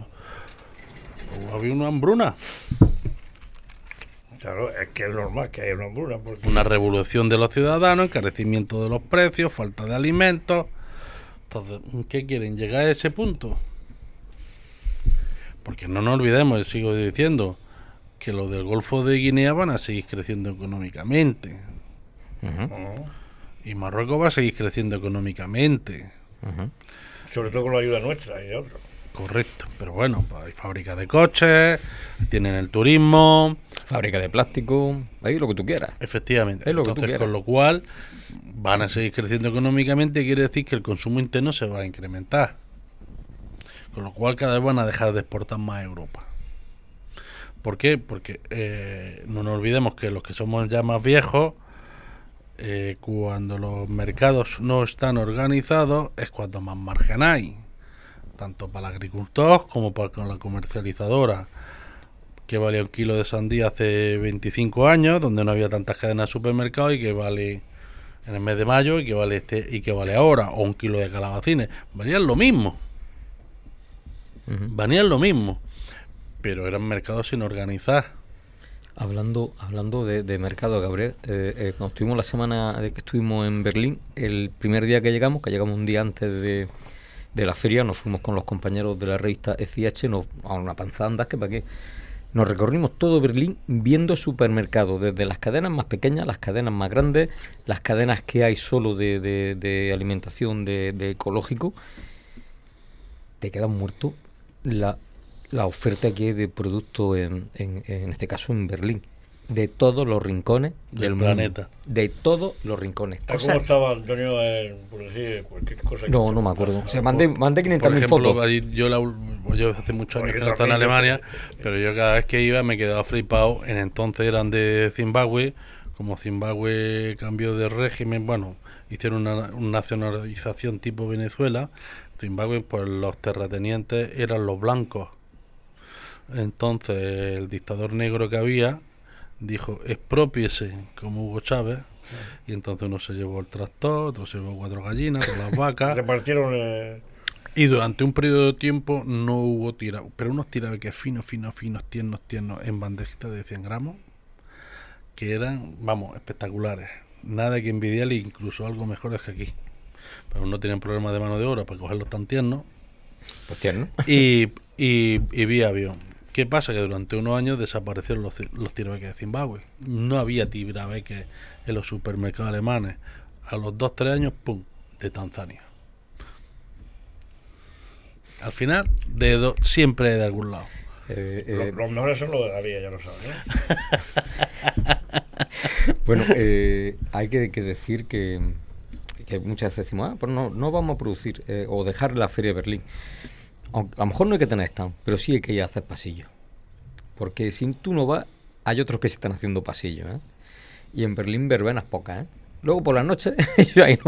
[SPEAKER 2] había una hambruna.
[SPEAKER 4] Claro, es que es normal que haya una hambruna. Una
[SPEAKER 2] revolución de los ciudadanos, encarecimiento de los precios, falta de alimentos. Entonces, ¿qué quieren? ¿Llegar a ese punto? Porque no nos olvidemos, sigo diciendo, que los del Golfo de Guinea van a seguir creciendo económicamente. Y Marruecos va a seguir creciendo económicamente.
[SPEAKER 4] Sobre todo con la ayuda nuestra y
[SPEAKER 2] Correcto, pero bueno, pues hay fábricas de coches, tienen el turismo. Fábrica de plástico, ahí lo que tú quieras. Efectivamente. Es lo que tú con lo cual van a seguir creciendo económicamente, quiere decir que el consumo interno se va a incrementar. Con lo cual cada vez van a dejar de exportar más a Europa. ¿Por qué? Porque eh, no nos olvidemos que los que somos ya más viejos, eh, cuando los mercados no están organizados, es cuando más margen hay, tanto para el agricultor como para la comercializadora. Que valía un kilo de sandía hace 25 años, donde no había tantas cadenas de supermercados y que vale en el mes de mayo y que vale este y que vale ahora, o un kilo de calabacines, valían lo mismo.
[SPEAKER 1] ...vanían lo mismo, pero eran mercados sin organizar. Hablando, hablando de, mercado, Gabriel, eh, tuvimos eh, estuvimos la semana de que estuvimos en Berlín, el primer día que llegamos, que llegamos un día antes de, de la feria, nos fuimos con los compañeros de la revista ECH nos, a una panzanda, que para qué. Nos recorrimos todo Berlín viendo supermercados, desde las cadenas más pequeñas, las cadenas más grandes, las cadenas que hay solo de, de, alimentación de, de, ecológico. Te quedas muerto la, la oferta que hay de producto, en, en, este caso en Berlín, de todos los rincones del, planeta. de todos los rincones. ¿Cómo estaba
[SPEAKER 4] Antonio eh,
[SPEAKER 1] no, no me acuerdo. Ah, mandé, mandé fotos.
[SPEAKER 2] yo, hace muchos años que no estaba en Alemania, pero yo cada vez que iba me quedaba flipado. En entonces eran de Zimbabue, como Zimbabue cambió de régimen, bueno, hicieron una, una nacionalización tipo Venezuela, embargo, pues los terratenientes eran los blancos. Entonces el dictador negro que había dijo, expropiese como Hugo Chávez. Y entonces uno se llevó el tractor, otro se llevó cuatro gallinas, las
[SPEAKER 4] vacas. Repartieron... Eh,
[SPEAKER 2] y durante un periodo de tiempo no hubo tira, pero unos que finos, finos, finos, tiernos, tiernos, en bandejitas de 100 gramos, que eran, vamos, espectaculares. Nada que envidiarle, incluso algo mejor es que aquí pero no tienen problema de mano de obra para cogerlos tan tiernos. Pues tierno. Y, y, y vía avión. ¿Qué pasa? Que durante unos años desaparecieron los, los tirabeques de Zimbabue. No había tirabeques en los supermercados alemanes. A los 2-3 años, ¡pum! de Tanzania. Al final,
[SPEAKER 1] de siempre de algún lado. Eh, eh,
[SPEAKER 4] los, mejores son los de David, ya lo sabes.
[SPEAKER 1] ¿eh? bueno, hay que decir que que muchas veces decimos, ah, pues no, no vamos a producir eh, o dejar la Feria de Berlín. a lo mejor no hay que tener stand, pero sí hay que ir a hacer pasillos. Porque si tú no vas, hay otros que se están haciendo pasillos. ¿eh? Y en Berlín verbenas pocas. ¿eh? Luego por la noche yo ahí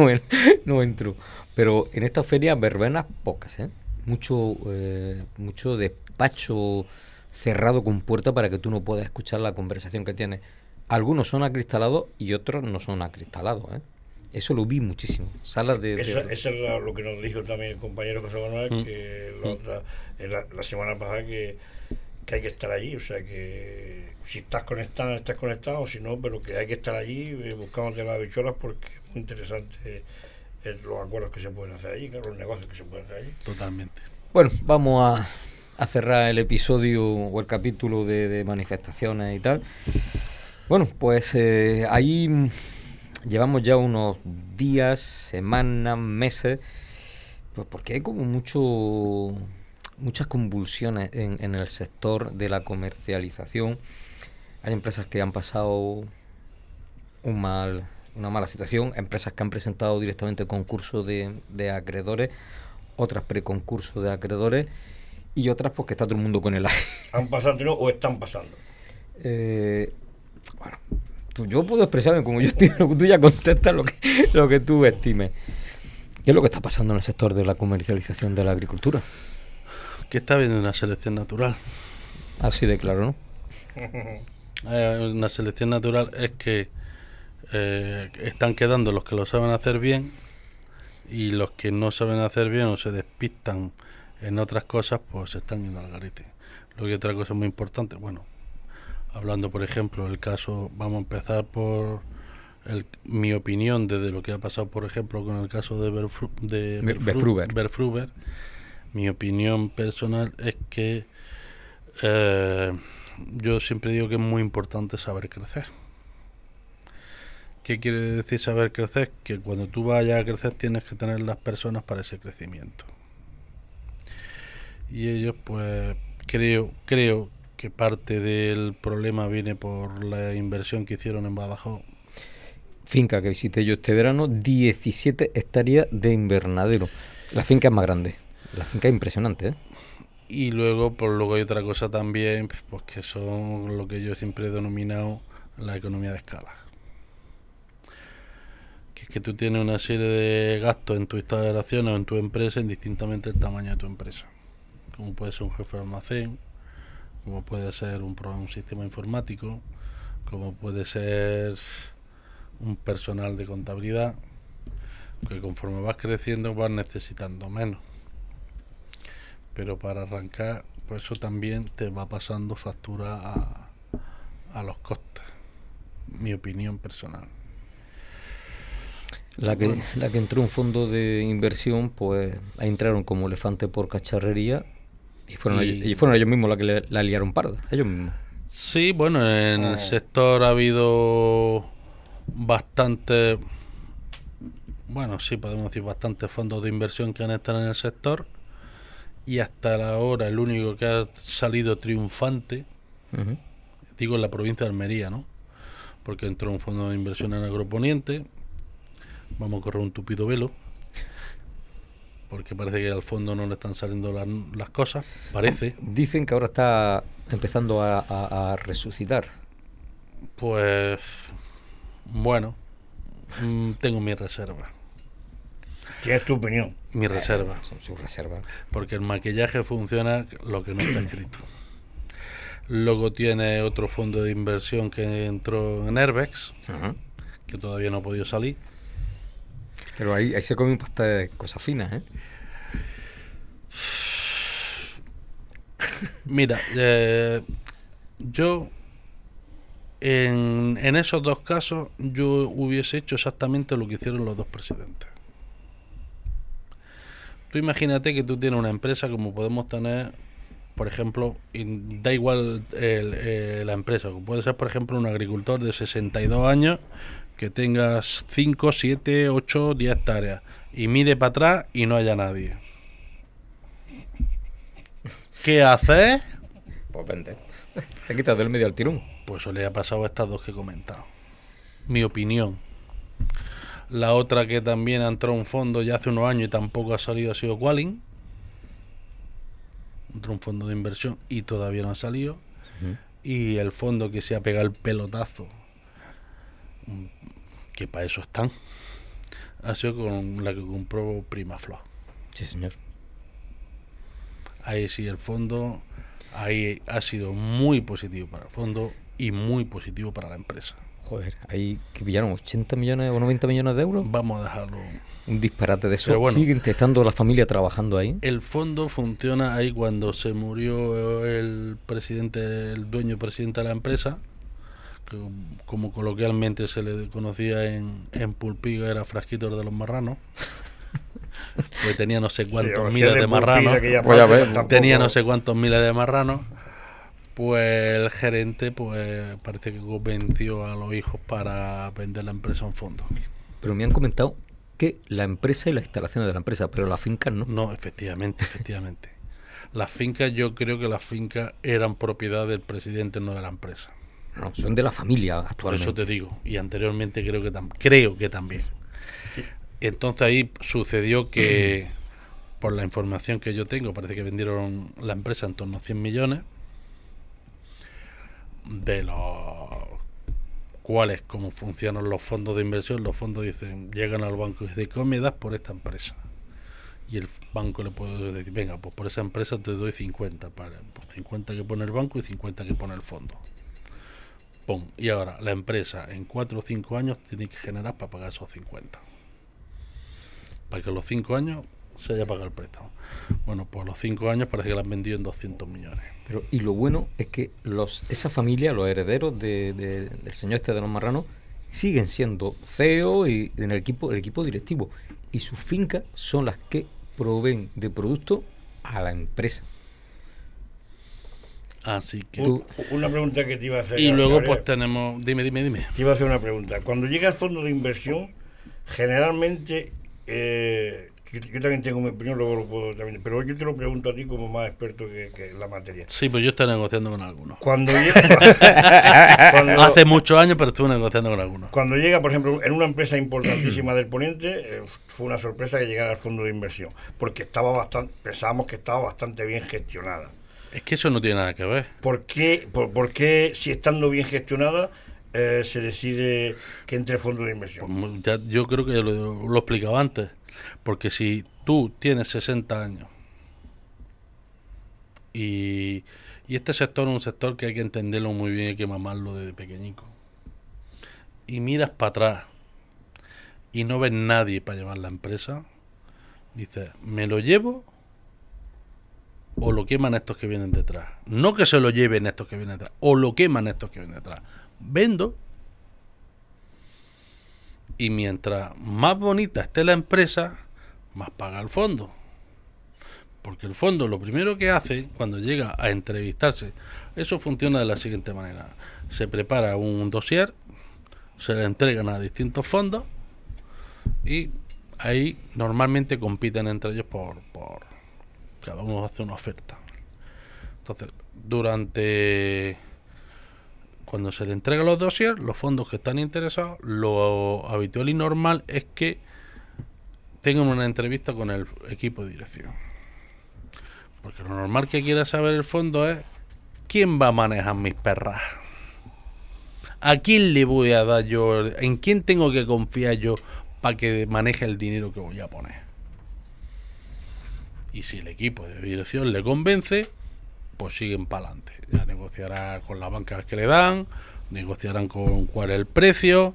[SPEAKER 1] no, entro. Pero en esta feria verbenas pocas. ¿eh? Mucho, eh, mucho despacho cerrado con puerta para que tú no puedas escuchar la conversación que tienes. Algunos son acristalados y otros no son acristalados. ¿eh? Eso lo vi muchísimo. Salas de. Eso, es
[SPEAKER 4] lo que nos dijo también el compañero José Manuel, mm. que mm. eh, la, la, semana pasada que, hay que estar allí. O sea, que si estás conectado, estás conectado, si no, pero que hay que estar allí eh, buscamos buscándote las bicholas porque es muy interesante eh, los acuerdos que se pueden hacer allí, los negocios que se pueden hacer allí. Totalmente.
[SPEAKER 1] Bueno, vamos a, cerrar el episodio o el capítulo de, manifestaciones y tal. Bueno, pues ahí llevamos ya unos días, semanas, meses, pues porque hay como mucho muchas convulsiones en, el sector de la comercialización. Hay empresas que han pasado un mal, una mala situación, empresas que han presentado directamente concurso de, de acreedores, otras preconcurso de acreedores y otras porque pues, está todo el mundo con el aire.
[SPEAKER 4] ¿Han pasado o están pasando?
[SPEAKER 1] Eh, bueno, yo puedo expresarme como yo estoy, tú ya contestas lo que, lo que tú estimes. ¿Qué es lo que está pasando en el sector de la comercialización de la agricultura?
[SPEAKER 2] Que está habiendo una selección natural.
[SPEAKER 1] Así de claro, ¿no?
[SPEAKER 2] Eh, una selección natural es que eh, están quedando los que lo saben hacer bien y los que no saben hacer bien o se despistan en otras cosas, pues se están yendo al garete. Lo que otra cosa muy importante, bueno, hablando, por ejemplo, el caso, vamos a empezar por mi opinión desde lo que ha pasado, por ejemplo, con el caso de, Berfruber. Mi opinión personal es que eh, yo siempre digo que es muy importante saber crecer. ¿Qué quiere decir saber crecer? Que cuando tú vayas a crecer tienes que tener las personas para ese crecimiento. Y ellos, pues, creo, creo que parte del problema viene por la inversión que hicieron en Badajoz.
[SPEAKER 1] Finca que visité yo este verano, 17 hectáreas de invernadero. La finca es más grande. La finca es impresionante, ¿eh?
[SPEAKER 2] Y luego, pues luego hay otra cosa también, pues que son lo que yo siempre he denominado la economía de escala. Que es que tú tienes una serie de gastos en tu instalación o en tu empresa, indistintamente el tamaño de tu empresa. Como puede ser un jefe de almacén, como puede ser un, programa un sistema informático, como puede ser un personal de contabilidad, que conforme vas creciendo vas necesitando menos. Pero para arrancar, pues eso también te va pasando factura a, los costes. Mi opinión personal.
[SPEAKER 1] La que, la que entró un fondo de inversión, pues entraron como elefante por cacharrería y fueron, Ellos, mismos los que la liaron parda, ellos mismos. Sí, bueno, en el oh.
[SPEAKER 2] sector ha habido bastante, bueno, sí podemos decir bastantes fondos de inversión que han estado en el sector y hasta ahora el único que ha salido triunfante, digo en la provincia de Almería, ¿no? Porque entró un fondo de inversión en Agroponiente, vamos a correr un tupido velo, porque parece que al fondo no le están saliendo las cosas,
[SPEAKER 1] parece. Dicen que ahora está empezando a, resucitar. Pues bueno, mm, tengo mi reserva.
[SPEAKER 4] ...¿qué es tu opinión. Mi reserva.
[SPEAKER 2] Son eh, sus reserva. Porque el maquillaje funciona lo que no está escrito. Luego tiene otro fondo de inversión que entró en Airbex, que todavía no ha podido salir.
[SPEAKER 1] Pero ahí, ahí se un pasta de cosas finas, ¿eh?
[SPEAKER 2] Mira, eh, yo en, esos dos casos yo hubiese hecho exactamente lo que hicieron los dos presidentes. Tú imagínate que tú tienes una empresa como podemos tener, por ejemplo, da igual la empresa, puede ser por ejemplo un agricultor de 62 años que tengas 5, 7, 8, 10 hectáreas y mire para atrás y no haya nadie. ¿Qué haces? Pues vente. Te quitas del medio al tirón. Pues eso le ha pasado a estas dos que he comentado. Mi opinión. La otra que también ha entrado un fondo ya hace unos años y tampoco ha salido ha sido Qualin. Entró un fondo de inversión y todavía no ha salido. Y el fondo que se ha pegado el pelotazo que para eso están, ha sido con la que compró flor Sí, señor. Ahí sí, el fondo ahí ha sido muy positivo para el fondo y muy positivo
[SPEAKER 1] para la empresa. Joder, ahí que pillaron 80 millones o 90 millones de euros.
[SPEAKER 2] Vamos a dejarlo.
[SPEAKER 1] Un disparate de eso. Bueno, estando la familia trabajando ahí.
[SPEAKER 2] El fondo funciona ahí cuando se murió el presidente, el dueño presidente de la empresa como coloquialmente se le conocía en, en Pulpiga, era frasquito de los marranos. pues tenía no sé cuántos miles de, marranos. Pues pues tenía no sé cuántos miles de marranos. Pues el gerente, pues parece que convenció a los hijos para vender la empresa En fondo.
[SPEAKER 1] Pero me han comentado que la empresa y las instalaciones de la empresa, pero las fincas no. No, efectivamente, efectivamente. las
[SPEAKER 2] fincas, yo creo que las fincas eran propiedad del presidente, no de la empresa son de la familia actualmente. eso te digo, y anteriormente creo que, también... creo que también. Entonces ahí sucedió que, por la información que yo tengo, parece que vendieron la empresa en torno a 100 millones, de los ...cuáles como funcionan los fondos de inversión, los fondos dicen, llegan al banco y dicen, ¿cómo por esta empresa? y el banco le puede decir, venga, pues por esa empresa te doy 50, para, 50 pues que pone el banco y 50 que pone el fondo. Y ahora, la empresa en 4 o 5 años tiene que generar para pagar esos 50. Para que los 5 años se haya pagado el préstamo. Bueno, pues los 5 años parece que la han
[SPEAKER 1] vendido en 200 millones. Pero, y lo bueno es que los, esa familia, los herederos del señor este de los marranos, siguen siendo CEO y en el equipo, el equipo directivo. Y sus fincas son las que proveen de producto a la empresa. Así que.
[SPEAKER 4] una pregunta que te iba a hacer. Y luego, pues tenemos. Dime, dime, dime. Te iba a hacer una pregunta. Cuando llega al fondo de inversión, generalmente. Eh, yo, también tengo mi opinión, luego lo puedo también. Pero yo te lo pregunto a ti como más experto que, la materia. Sí,
[SPEAKER 2] pues yo estoy negociando con algunos. Cuando llega. Hace muchos años, pero estuve negociando con algunos.
[SPEAKER 4] Cuando llega, por ejemplo, en una empresa importantísima del Poniente, eh, fue una sorpresa que llegara al fondo de inversión. Porque estaba bastante. Pensábamos que estaba bastante bien gestionada
[SPEAKER 2] es que eso no tiene nada que ver.
[SPEAKER 4] ¿Por qué, por, si estando bien gestionada, eh, se decide que entre fondo de inversión?
[SPEAKER 2] Pues yo creo que lo, he explicado antes. Porque si tú tienes 60 años y, y, este sector es un sector que hay que entenderlo muy bien, hay que mamarlo desde pequeñico. Y miras para atrás y no ves nadie para llevar la empresa, dices, ¿me lo llevo o lo queman estos que vienen detrás. No que se lo lleven estos que vienen detrás, o lo queman estos que vienen detrás. Vendo. Y mientras más bonita esté la empresa, más paga el fondo. Porque el fondo lo primero que hace cuando llega a entrevistarse, eso funciona de la siguiente manera. Se prepara un dossier, se le entregan a distintos fondos y ahí normalmente compiten entre ellos por, por, vamos a hacer una oferta. Entonces, durante cuando se le entrega los dossiers, los fondos que están interesados, lo habitual y normal es que tengan una entrevista con el equipo de dirección. Porque lo normal que quiera saber el fondo es quién va a manejar mis perras. ¿A quién le voy a dar yo? ¿En quién tengo que confiar yo para que maneje el dinero que voy a poner? Y si el equipo de dirección le convence, pues siguen para adelante. Ya negociará con las bancas que le dan, negociarán con cuál es el precio,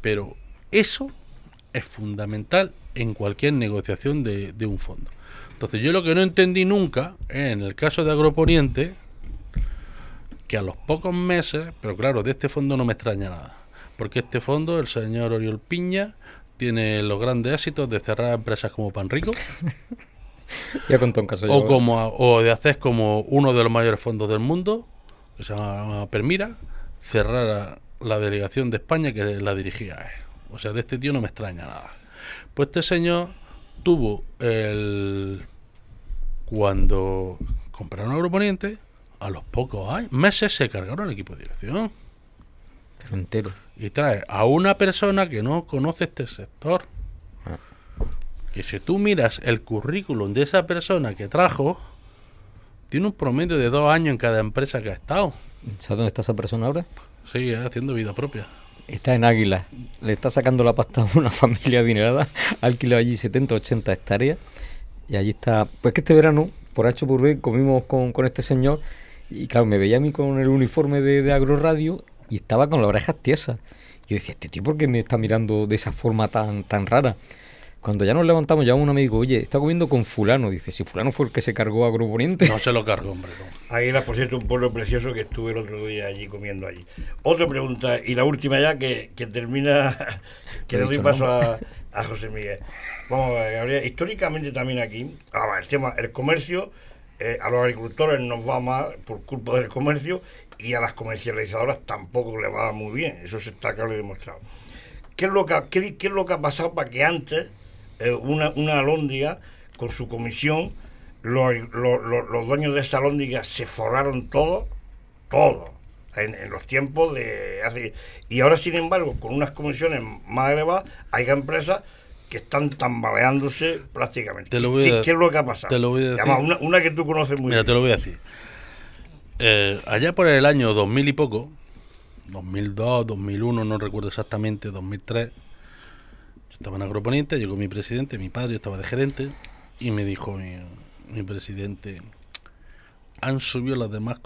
[SPEAKER 2] pero eso es fundamental en cualquier negociación de, un fondo. Entonces yo lo que no entendí nunca, en el caso de Agroponiente, que a los pocos meses, pero claro, de este fondo no me extraña nada, porque este fondo, el señor Oriol Piña, tiene los grandes éxitos de cerrar empresas como Panrico.
[SPEAKER 1] O, como,
[SPEAKER 2] o de hacer como uno de los mayores fondos del mundo, que se llama Permira, cerrar la delegación de España que la dirigía. O sea, de este tío no me extraña nada. Pues este señor tuvo el. Cuando compraron a a los pocos meses se cargaron el equipo de dirección. Entero. Y trae a una persona que no conoce este sector que si tú miras el currículum de esa persona que trajo, tiene un promedio de dos años en
[SPEAKER 1] cada empresa que ha estado. ¿Sabes dónde está esa persona ahora?
[SPEAKER 2] Sí, eh, haciendo
[SPEAKER 1] vida propia. Está en Águila. Le está sacando la pasta a una familia adinerada. alquiló allí 70, 80 hectáreas. Y allí está. Pues que este verano, por H por comimos con, este señor. Y claro, me veía a mí con el uniforme de, de Agroradio y estaba con las orejas tiesas. Yo decía, este tío, ¿por qué me está mirando de esa forma tan, tan rara? Cuando ya nos levantamos, ya uno me dijo, oye, está comiendo con fulano. Dice, si fulano fue el que se cargó a No se lo cargó, hombre.
[SPEAKER 4] ...ahí era por cierto, un pueblo precioso que estuve el otro día allí comiendo allí. Otra pregunta, y la última ya, que, termina, que le doy paso a, José Miguel. Vamos a ver, Gabriel, históricamente también aquí, ahora, el tema, el comercio, eh, a los agricultores nos va mal por culpa del comercio y a las comercializadoras tampoco le va muy bien. Eso se está claro y demostrado. ¿Qué es, lo qué es lo que ha pasado para que antes eh, una, una alóndiga con su comisión, los, dueños de esa alóndiga se forraron todo, todo, en, los tiempos de... y ahora, sin embargo, con unas comisiones más elevadas, hay empresas que están tambaleándose prácticamente. ¿Qué, es lo que ha pasado? Te lo voy a decir. Además, una, que tú conoces muy bien. Mira, te lo
[SPEAKER 2] voy a decir. Eh, allá por el año 2000 y poco, 2002, 2001, no recuerdo exactamente, 2003 estaba en llegó mi presidente, mi padre, estaba de gerente, y me dijo mi, presidente, han subido las demás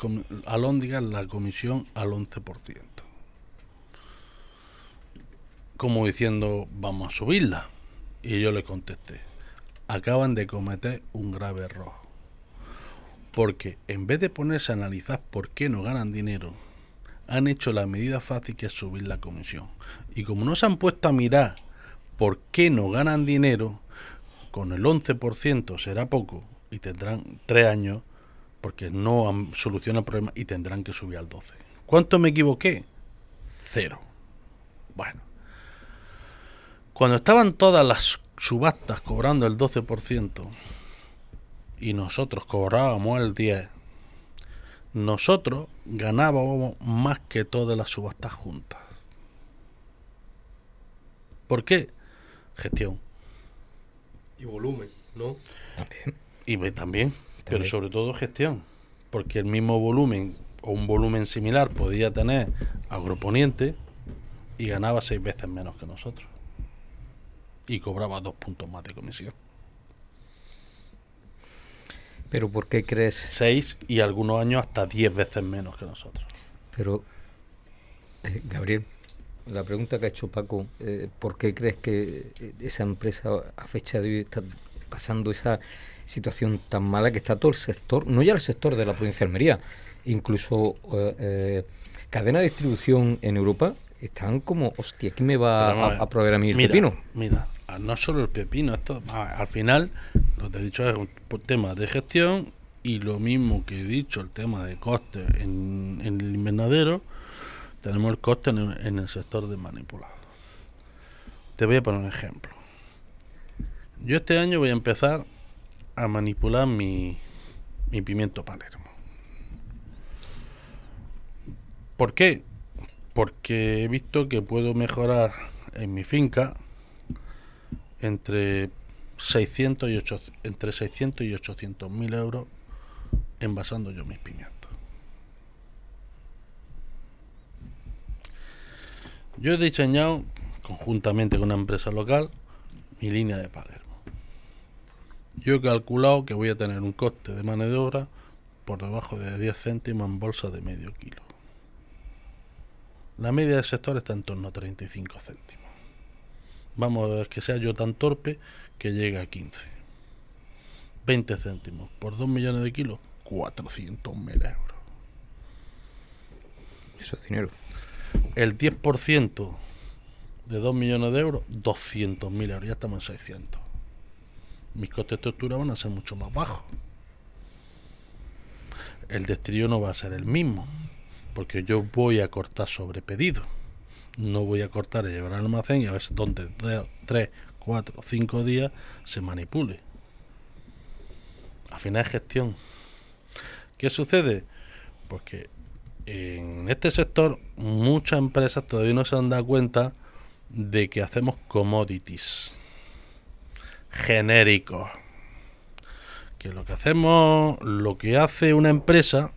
[SPEAKER 2] alóndigas la comisión al 11%. Como diciendo, vamos a subirla. Y yo le contesté, acaban de cometer un grave error. Porque en vez de ponerse a analizar por qué no ganan dinero, han hecho la medida fácil que es subir la comisión. Y como no se han puesto a mirar ¿por qué no ganan dinero? Con el 11% será poco y tendrán tres años porque no han el problema y tendrán que subir al 12%. ¿Cuánto me equivoqué? Cero. Bueno. Cuando estaban todas las subastas cobrando el 12% y nosotros cobrábamos el 10%, nosotros ganábamos más que todas las subastas juntas. ¿Por qué? Gestión.
[SPEAKER 3] Y volumen, ¿no?
[SPEAKER 2] También. Y también, pero sobre todo gestión. Porque el mismo volumen o un volumen similar podía tener Agroponiente y ganaba seis veces menos que nosotros. Y cobraba dos puntos más de comisión.
[SPEAKER 1] ¿Pero por qué crees? Seis y algunos años hasta diez veces menos que nosotros. Pero, eh, Gabriel, la pregunta que ha hecho Paco, eh, ¿por qué crees que esa empresa a fecha de hoy está pasando esa situación tan mala que está todo el sector, no ya el sector de la provincia de Almería, incluso eh, eh, cadena de distribución en Europa están como, hostia, ¿quién me va a, proveer a mí el pepino? Mira,
[SPEAKER 2] no solo el pepino, esto al final, lo que he dicho es un tema de gestión y lo mismo que he dicho, el tema de costes en el invernadero tenemos el coste en el, sector de manipulado. Te voy a poner un ejemplo. Yo este año voy a empezar a manipular mi, pimiento palermo. ¿Por qué? Porque he visto que puedo mejorar en mi finca entre 600 y 800, entre y mil euros envasando yo mis pimientos. Yo he diseñado, conjuntamente con una empresa local, mi línea de Palermo. Yo he calculado que voy a tener un coste de mano de obra por debajo de 10 céntimos en bolsa de medio kilo. La media del sector está en torno a 35 céntimos. Vamos a ver que sea yo tan torpe que llegue a 15. 20 céntimos por 2 millones de kilos, 400.000 euros. Eso es dinero el 10% de 2 millones de euros, 200.000 euros, ya estamos en 600. Mis costes de estructura van a ser mucho más bajos. El destrío no va a ser el mismo, porque yo voy a cortar sobre pedido. No voy a cortar y llevar al almacén y a ver dónde 3, 4, 5 días se manipule. Al final es gestión. ¿Qué sucede? Porque en este sector muchas empresas todavía no se han dado cuenta de que hacemos commodities genéricos. Que lo que hacemos, lo que hace una empresa,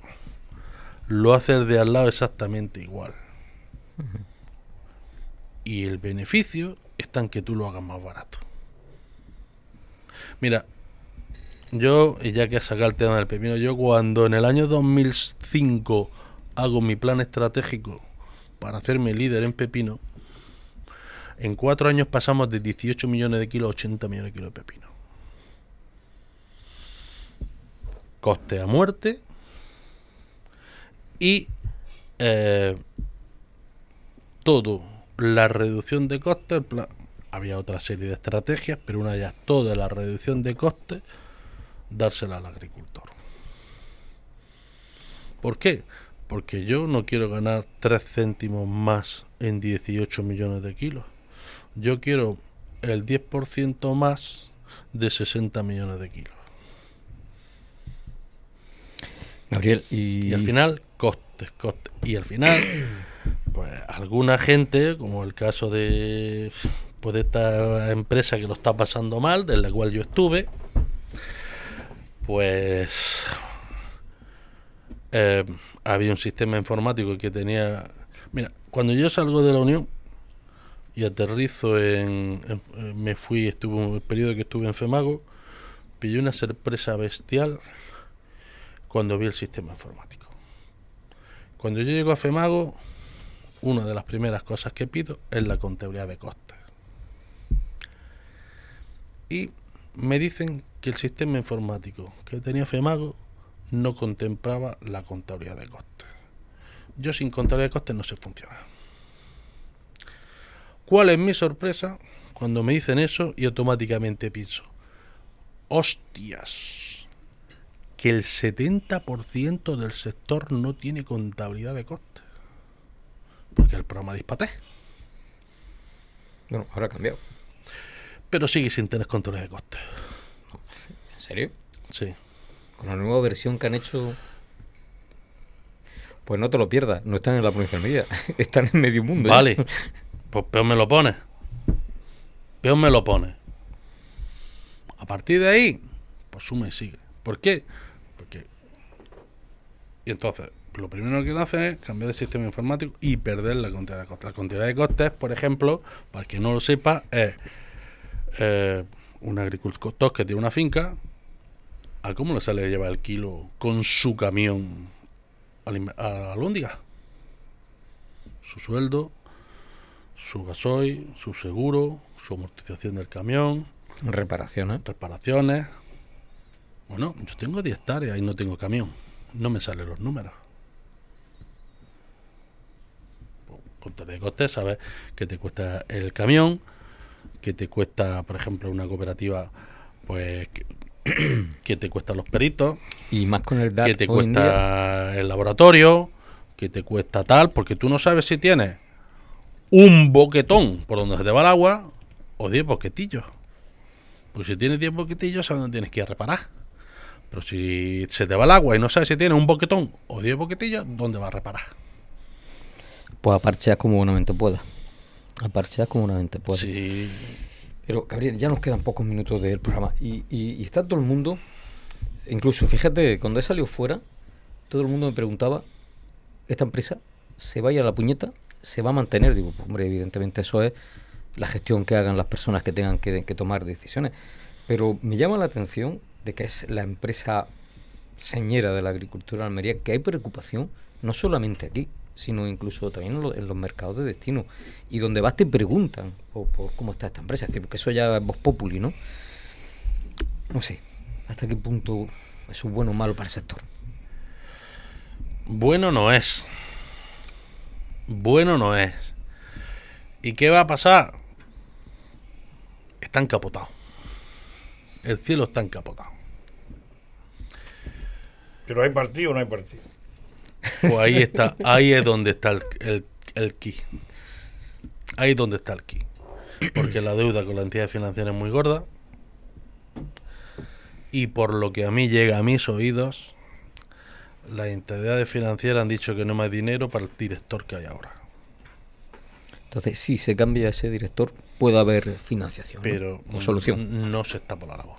[SPEAKER 2] lo hace de al lado exactamente igual. Y el beneficio está en que tú lo hagas más barato. Mira, yo, y ya que has sacado el tema del pepino, yo cuando en el año 2005 hago mi plan estratégico para hacerme líder en pepino, en cuatro años pasamos de 18 millones de kilos a 80 millones de kilos de pepino. Coste a muerte y eh, todo, la reducción de coste había otra serie de estrategias, pero una de ellas, toda la reducción de coste dársela al agricultor. ¿Por qué? porque yo no quiero ganar 3 céntimos más en 18 millones de kilos. Yo quiero el 10% más de 60 millones de kilos.
[SPEAKER 1] Gabriel, y... al
[SPEAKER 2] final, costes, costes. Y al final, pues alguna gente, como el caso de, pues, de esta empresa que lo está pasando mal, de la cual yo estuve, pues eh, había un sistema informático que tenía... Mira, cuando yo salgo de la Unión y aterrizo en... Eh, me fui, estuve un periodo que estuve en Femago, pillé una sorpresa bestial cuando vi el sistema informático. Cuando yo llego a Femago, una de las primeras cosas que pido es la contabilidad de costes. Y me dicen que el sistema informático que tenía Femago no contemplaba la contabilidad de costes. Yo sin contabilidad de costes no sé funcionar. ¿Cuál es mi sorpresa cuando me dicen eso y automáticamente pienso, hostias, que el 70% del sector no tiene contabilidad de costes? Porque el programa dispate... ...bueno, ahora ha cambiado. Pero sigue sin tener
[SPEAKER 1] contabilidad de costes. ¿En serio? Sí con la nueva versión que han hecho, pues no te lo pierdas. No están en la provincia de están en medio mundo. ¿eh? Vale,
[SPEAKER 2] pues peor me lo pone... Peor me lo pone... A partir de ahí, pues suma y sigue. ¿Por qué? Porque. Y entonces, lo primero que hace es cambiar de sistema informático y perder la cantidad de costes. La cantidad de costes, por ejemplo, para el que no lo sepa, es eh, un agricultor que tiene una finca, ¿A cómo le sale llevar el kilo con su camión al Lóndiga? Su sueldo, su gasoil, su seguro, su amortización del camión. Reparaciones. Reparaciones. Bueno, yo tengo 10 hectáreas y no tengo camión. No me salen los números. Pues, Contaré de costes, sabes que te cuesta el camión, que te cuesta, por ejemplo, una cooperativa, pues que te cuesta los peritos. Y más con el Que te cuesta el laboratorio, que te cuesta tal, porque tú no sabes si tienes un boquetón por donde se te va el agua o 10 boquetillos. Pues si tienes 10 boquetillos, sabes dónde tienes que ir reparar. Pero si se te va el agua y no sabes si tienes un boquetón o 10 boquetillos, ¿dónde vas a reparar?
[SPEAKER 1] Pues a parchear como buenamente pueda. A parchear como mente pueda. Pero, Gabriel, ya nos quedan pocos minutos del programa y, está todo el mundo, incluso fíjate, cuando he salido fuera, todo el mundo me preguntaba, ¿esta empresa se va a ir a la puñeta? ¿Se va a mantener? Digo, pues, hombre, evidentemente eso es la gestión que hagan las personas que tengan que, que tomar decisiones. Pero me llama la atención de que es la empresa señera de la agricultura Almería, que hay preocupación no solamente aquí, sino incluso también en los, mercados de destino. Y donde vas te preguntan por, cómo está esta empresa, porque eso ya es voz populi, ¿no? No sé, hasta qué punto es un bueno o malo para el sector.
[SPEAKER 2] Bueno no es. Bueno no es. ¿Y qué va a pasar? Está encapotado. El cielo está encapotado.
[SPEAKER 4] Pero hay partido o no hay partido. Pues
[SPEAKER 2] ahí está, ahí es donde está el, el, key. Ahí es donde está el key. Porque la deuda con la entidad financiera es muy gorda. Y por lo que a mí llega a mis oídos, las entidades financieras han dicho que no hay más dinero para el director que hay ahora.
[SPEAKER 1] Entonces, si se cambia ese director, puede haber financiación. Pero solución. no se está por la labor.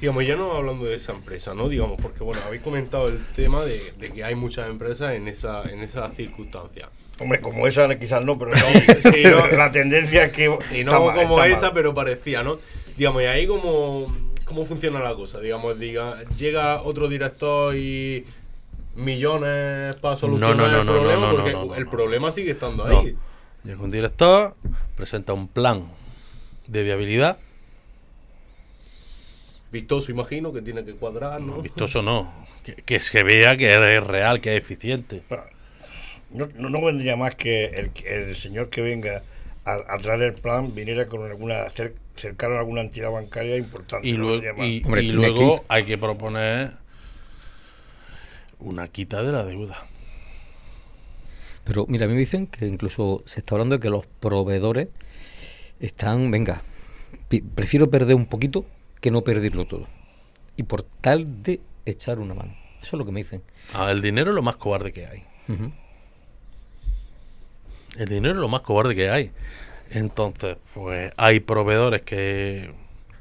[SPEAKER 3] Digamos, ya no hablando de esa empresa, ¿no? Digamos, porque bueno, habéis comentado el tema de, que hay muchas empresas en esa, en esa circunstancia. Hombre, como esa quizás no, pero la tendencia es que... Si no como esa, pero parecía, ¿no? Digamos, y ahí como... ¿Cómo funciona la cosa? Digamos, diga, llega otro director y millones para solucionar el problema, porque el problema sigue estando ahí.
[SPEAKER 2] Llega un director, presenta un plan de viabilidad Vistoso, imagino, que tiene que
[SPEAKER 3] cuadrar, vistoso
[SPEAKER 2] no. Que, se vea que es real, que es eficiente.
[SPEAKER 4] No, no, vendría más que el, señor que venga a, a, traer el plan viniera con alguna cer, a alguna entidad bancaria importante. Y, luego, y, luego
[SPEAKER 2] hay que proponer una quita de la deuda.
[SPEAKER 1] Pero mira, a mí me dicen que incluso se está hablando de que los proveedores están, venga, prefiero perder un poquito que no perderlo todo. Y por tal de echar una mano. Eso es lo que me dicen.
[SPEAKER 2] Ah, el dinero es lo más cobarde que hay. El dinero es lo más cobarde que hay. Entonces, pues hay proveedores que,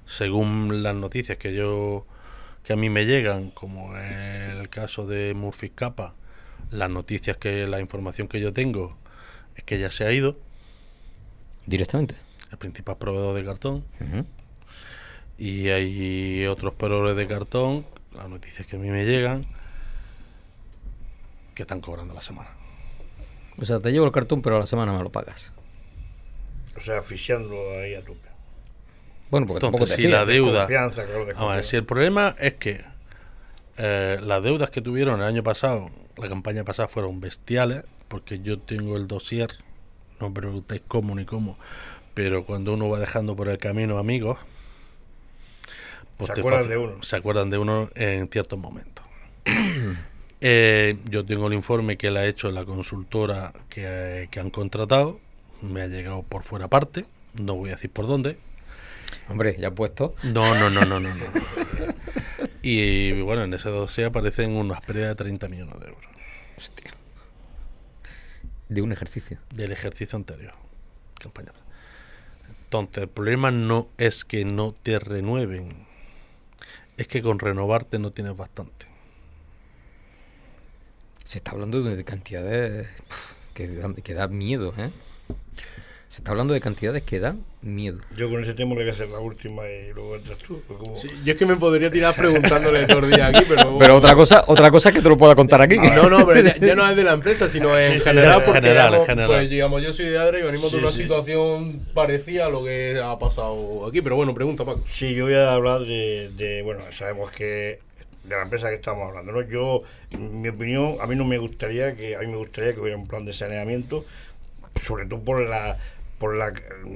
[SPEAKER 2] según las noticias que yo que a mí me llegan, como el caso de Murphy Capa, las noticias que la información que yo tengo es que ya se ha ido directamente. El principal proveedor de cartón y hay otros perores de cartón,
[SPEAKER 1] las noticias que a mí me llegan, que están cobrando la semana. O sea, te llevo el cartón, pero a la semana me lo pagas.
[SPEAKER 4] O sea, asfixiando ahí a tu
[SPEAKER 1] Bueno, porque Entonces, te si la ¿eh? deuda... Claro, a ver, si el problema
[SPEAKER 4] es que
[SPEAKER 2] eh, las deudas que tuvieron el año pasado, la campaña pasada, fueron bestiales, porque yo tengo el dossier, no me preguntéis cómo ni cómo, pero cuando uno va dejando por el camino amigos, pues se acuerdan de uno. Se acuerdan de uno en ciertos momentos. Eh, yo tengo el informe que le ha hecho la consultora que, han contratado. Me ha llegado por fuera parte. No voy a decir por dónde. Hombre, ya puesto. No, no, no, no, no. y bueno, en ese dossier aparecen unas pérdidas de 30 millones de euros. Hostia. De un ejercicio. Del ejercicio anterior. Campaña. Entonces, el problema no es que no te renueven es que con renovarte
[SPEAKER 1] no tienes bastante. Se está hablando de cantidades que da, que da miedo, ¿eh? Se está hablando de cantidades que dan miedo.
[SPEAKER 4] Yo con ese tema le voy a hacer la última y luego entras tú. Pues, yo es que me podría tirar preguntándole
[SPEAKER 3] todo el día aquí, pero.
[SPEAKER 1] Pero otra cosa, otra cosa es que te lo pueda contar aquí. No, no, pero ya,
[SPEAKER 4] no es de la
[SPEAKER 3] empresa, sino en general, porque general, digamos, general. Pues, digamos, yo soy de Adre y venimos de una situación parecida a lo que ha pasado aquí. Pero bueno, pregunta,
[SPEAKER 4] Paco. Sí, yo voy a hablar de, bueno, sabemos que de la empresa que estamos hablando. ¿no? Yo, mi opinión, a mí no me gustaría que, a mí me gustaría que hubiera un plan de saneamiento, sobre todo por la por la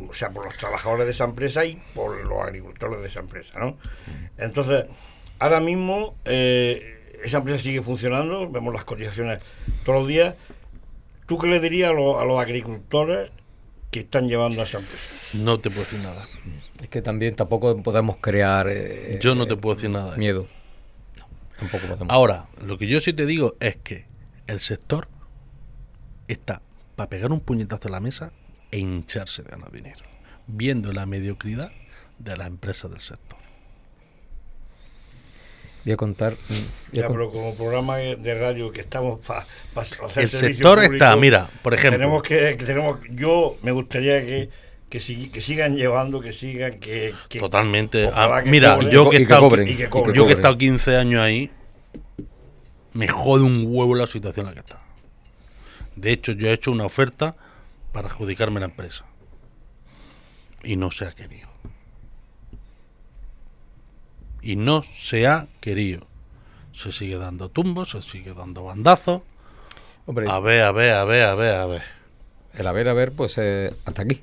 [SPEAKER 4] o sea por los trabajadores de esa empresa y por los agricultores de esa empresa no entonces ahora mismo eh, esa empresa sigue funcionando vemos las cotizaciones todos los días tú qué le dirías a, los agricultores que están llevando a esa empresa
[SPEAKER 1] no te puedo decir nada es que también tampoco podemos crear eh, yo no te puedo decir nada miedo
[SPEAKER 2] ahora lo que yo sí te digo es que el sector está para pegar un puñetazo a la mesa e hincharse de ganas de dinero, viendo la mediocridad de las empresas del sector.
[SPEAKER 1] Voy a contar. Mm,
[SPEAKER 4] ya, pero como programa de radio que estamos para hacer El sector está, mira, por ejemplo. Tenemos que, tenemos, yo me gustaría que, que, sigan llevando, que sigan, que. Totalmente. Ah, mira, yo que, he estado, yo que he estado 15
[SPEAKER 2] años ahí, me jode un huevo la situación en la que está. De hecho, yo he hecho una oferta para adjudicarme la empresa. Y no se ha querido. Y no se ha querido. Se sigue dando tumbos, se sigue dando
[SPEAKER 1] bandazos. a ver, a ver, a ver, a ver, a ver. El a ver, a ver, pues eh, hasta aquí.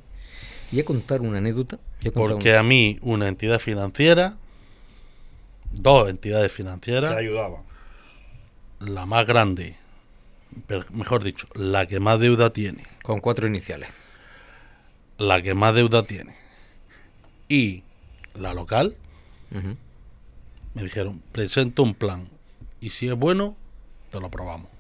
[SPEAKER 1] Y a contar una anécdota.
[SPEAKER 2] Porque a mí una entidad financiera, dos entidades financieras... Te La más grande, mejor dicho, la que más deuda tiene con cuatro iniciales. La que más deuda tiene. Y la local. Me dijeron, presento
[SPEAKER 1] un plan. Y si es bueno, te lo probamos.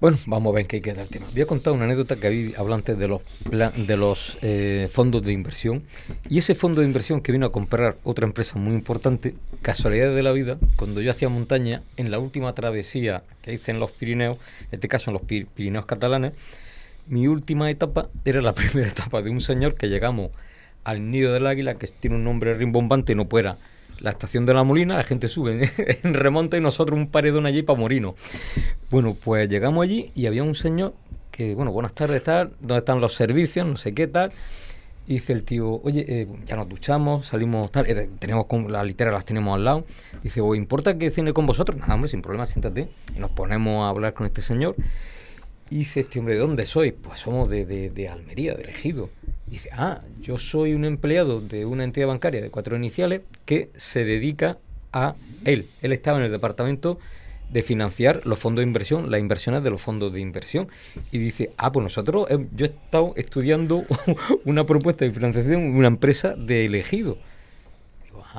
[SPEAKER 1] Bueno, vamos a ver qué queda el tema. Voy a contar una anécdota que había hablante de los, de los eh, fondos de inversión. Y ese fondo de inversión que vino a comprar otra empresa muy importante, casualidad de la vida, cuando yo hacía montaña, en la última travesía que hice en los Pirineos, en este caso en los Pirineos catalanes, mi última etapa era la primera etapa de un señor que llegamos al nido del águila, que tiene un nombre rimbombante, no fuera la estación de la Molina, la gente sube en remonta y nosotros un paredón allí para Morino... Bueno, pues llegamos allí y había un señor que, bueno, buenas tardes, tal, ¿dónde están los servicios? No sé qué tal. dice el tío, oye, eh, ya nos duchamos, salimos, tal, eh, tenemos como las literas las tenemos al lado. Dice, ¿o importa que cine con vosotros? Nada, hombre, sin problema, siéntate. Y nos ponemos a hablar con este señor dice este hombre, ¿de dónde sois? Pues somos de, Almería, de Elegido. Dice, ah, yo soy un empleado de una entidad bancaria de cuatro iniciales que se dedica a él. Él estaba en el departamento de financiar los fondos de inversión, las inversiones de los fondos de inversión. Y dice, ah, pues nosotros, yo he estado estudiando una propuesta de financiación, una empresa de elegido.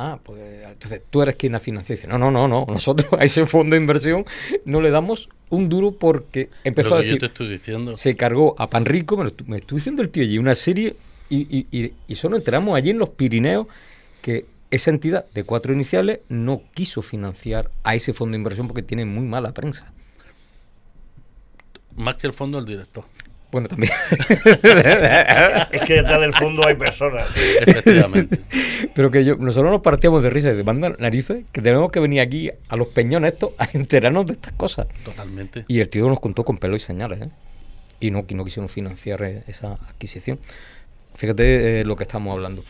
[SPEAKER 1] Ah, pues entonces tú eres quien la financia. Dice, no, no, no, no. Nosotros a ese fondo de inversión no le damos un duro porque empezó a decir.
[SPEAKER 2] estoy diciendo.
[SPEAKER 1] Se cargó a Panrico, rico. me estoy diciendo el tío allí, una serie, y, y, y, y solo entramos allí en los Pirineos que esa entidad de cuatro iniciales no quiso financiar a ese fondo de inversión porque tiene muy mala prensa.
[SPEAKER 2] Más que el fondo, del director.
[SPEAKER 1] Bueno, también. es que detrás
[SPEAKER 4] del fondo hay personas. efectivamente.
[SPEAKER 1] Pero que yo, nosotros nos partíamos de risa y de banda narices que tenemos que venir aquí a los peñones estos a enterarnos de estas cosas. Totalmente. Y el tío nos contó con pelo y señales, ¿eh? Y no, no quisieron financiar esa adquisición. Fíjate eh, lo que estamos hablando.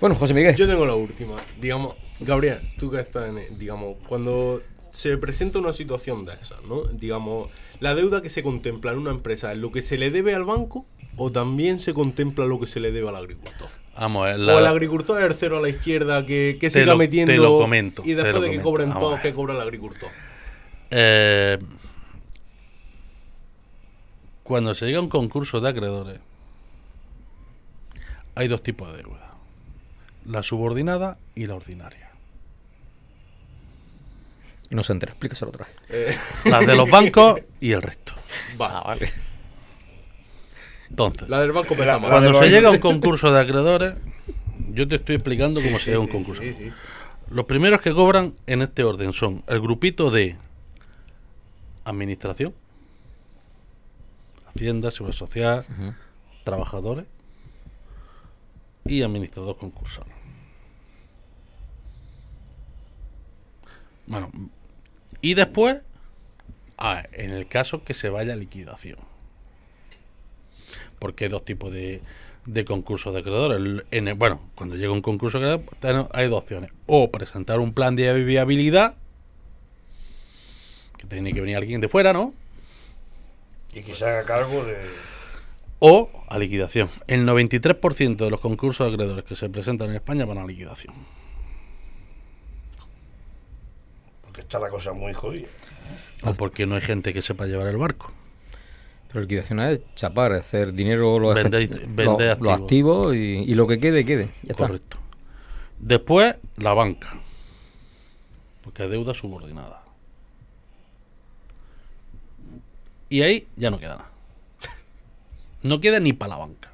[SPEAKER 3] Bueno, José Miguel. Yo tengo la última. Digamos, Gabriel, tú que estás en. Digamos, cuando se presenta una situación de esa ¿no? Digamos la deuda que se contempla en una empresa es lo que se le debe al banco o también se contempla lo que se le debe al agricultor. o el agricultor es cero a la izquierda que, que siga metiendo. Te lo comento, y después de que cobren todos, que cobra el agricultor.
[SPEAKER 2] Eh, cuando se llega a un concurso de acreedores, hay dos tipos de deuda: la subordinada y la ordinaria.
[SPEAKER 1] No se entera, explícaselo otra vez. Eh. Las de los bancos y el resto. Va. Ah, vale. Entonces,
[SPEAKER 2] la del banco empezamos. Cuando se llega a un concurso de acreedores, yo te estoy explicando cómo se llega a un concurso. los primeros que cobran en este orden son el grupito de administración, hacienda, seguridad social, trabajadores y administrador concursal. Bueno, y después, ah, en el caso que se vaya a liquidación. Porque hay dos tipos de, concursos de acreedores. bueno, cuando llega un concurso de acreedores hay dos opciones. O presentar un plan de viabilidad, que tiene que venir alguien de fuera, ¿no?
[SPEAKER 4] Y que se haga cargo de...
[SPEAKER 2] O a liquidación. El 93% de los concursos de acreedores que se presentan en España van a liquidación.
[SPEAKER 4] está la cosa muy jodida.
[SPEAKER 1] O porque no hay gente que sepa llevar el barco. Pero liquidación es chapar, hacer dinero, los lo, activo. activos y, lo que quede, quede. Correcto. Después, la
[SPEAKER 2] banca. Porque es deuda subordinada. Y ahí ya no queda nada. No queda ni para
[SPEAKER 4] la banca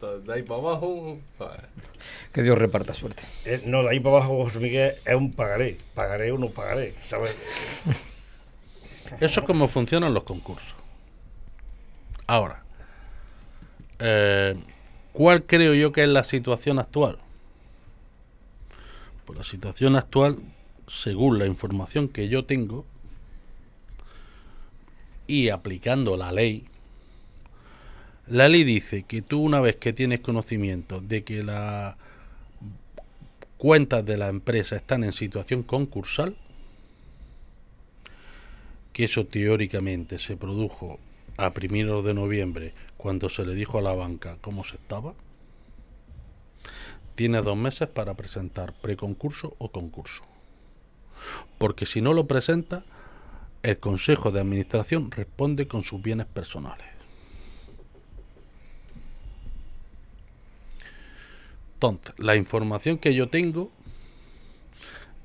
[SPEAKER 3] de ahí para abajo.
[SPEAKER 1] Que Dios reparta suerte.
[SPEAKER 4] Eh, no, de ahí para abajo, José Miguel, es un pagaré. Pagaré o no pagaré, ¿sabes?
[SPEAKER 2] Eso es como funcionan los concursos. Ahora, eh, ¿cuál creo yo que es la situación actual? Pues la situación actual, según la información que yo tengo, y aplicando la ley, la ley dice que tú una vez que tienes conocimiento de que las cuentas de la empresa están en situación concursal, que eso teóricamente se produjo a primeros de noviembre cuando se le dijo a la banca cómo se estaba, tiene dos meses para presentar preconcurso o concurso. Porque si no lo presenta, el Consejo de Administración responde con sus bienes personales. Entonces, la información que yo tengo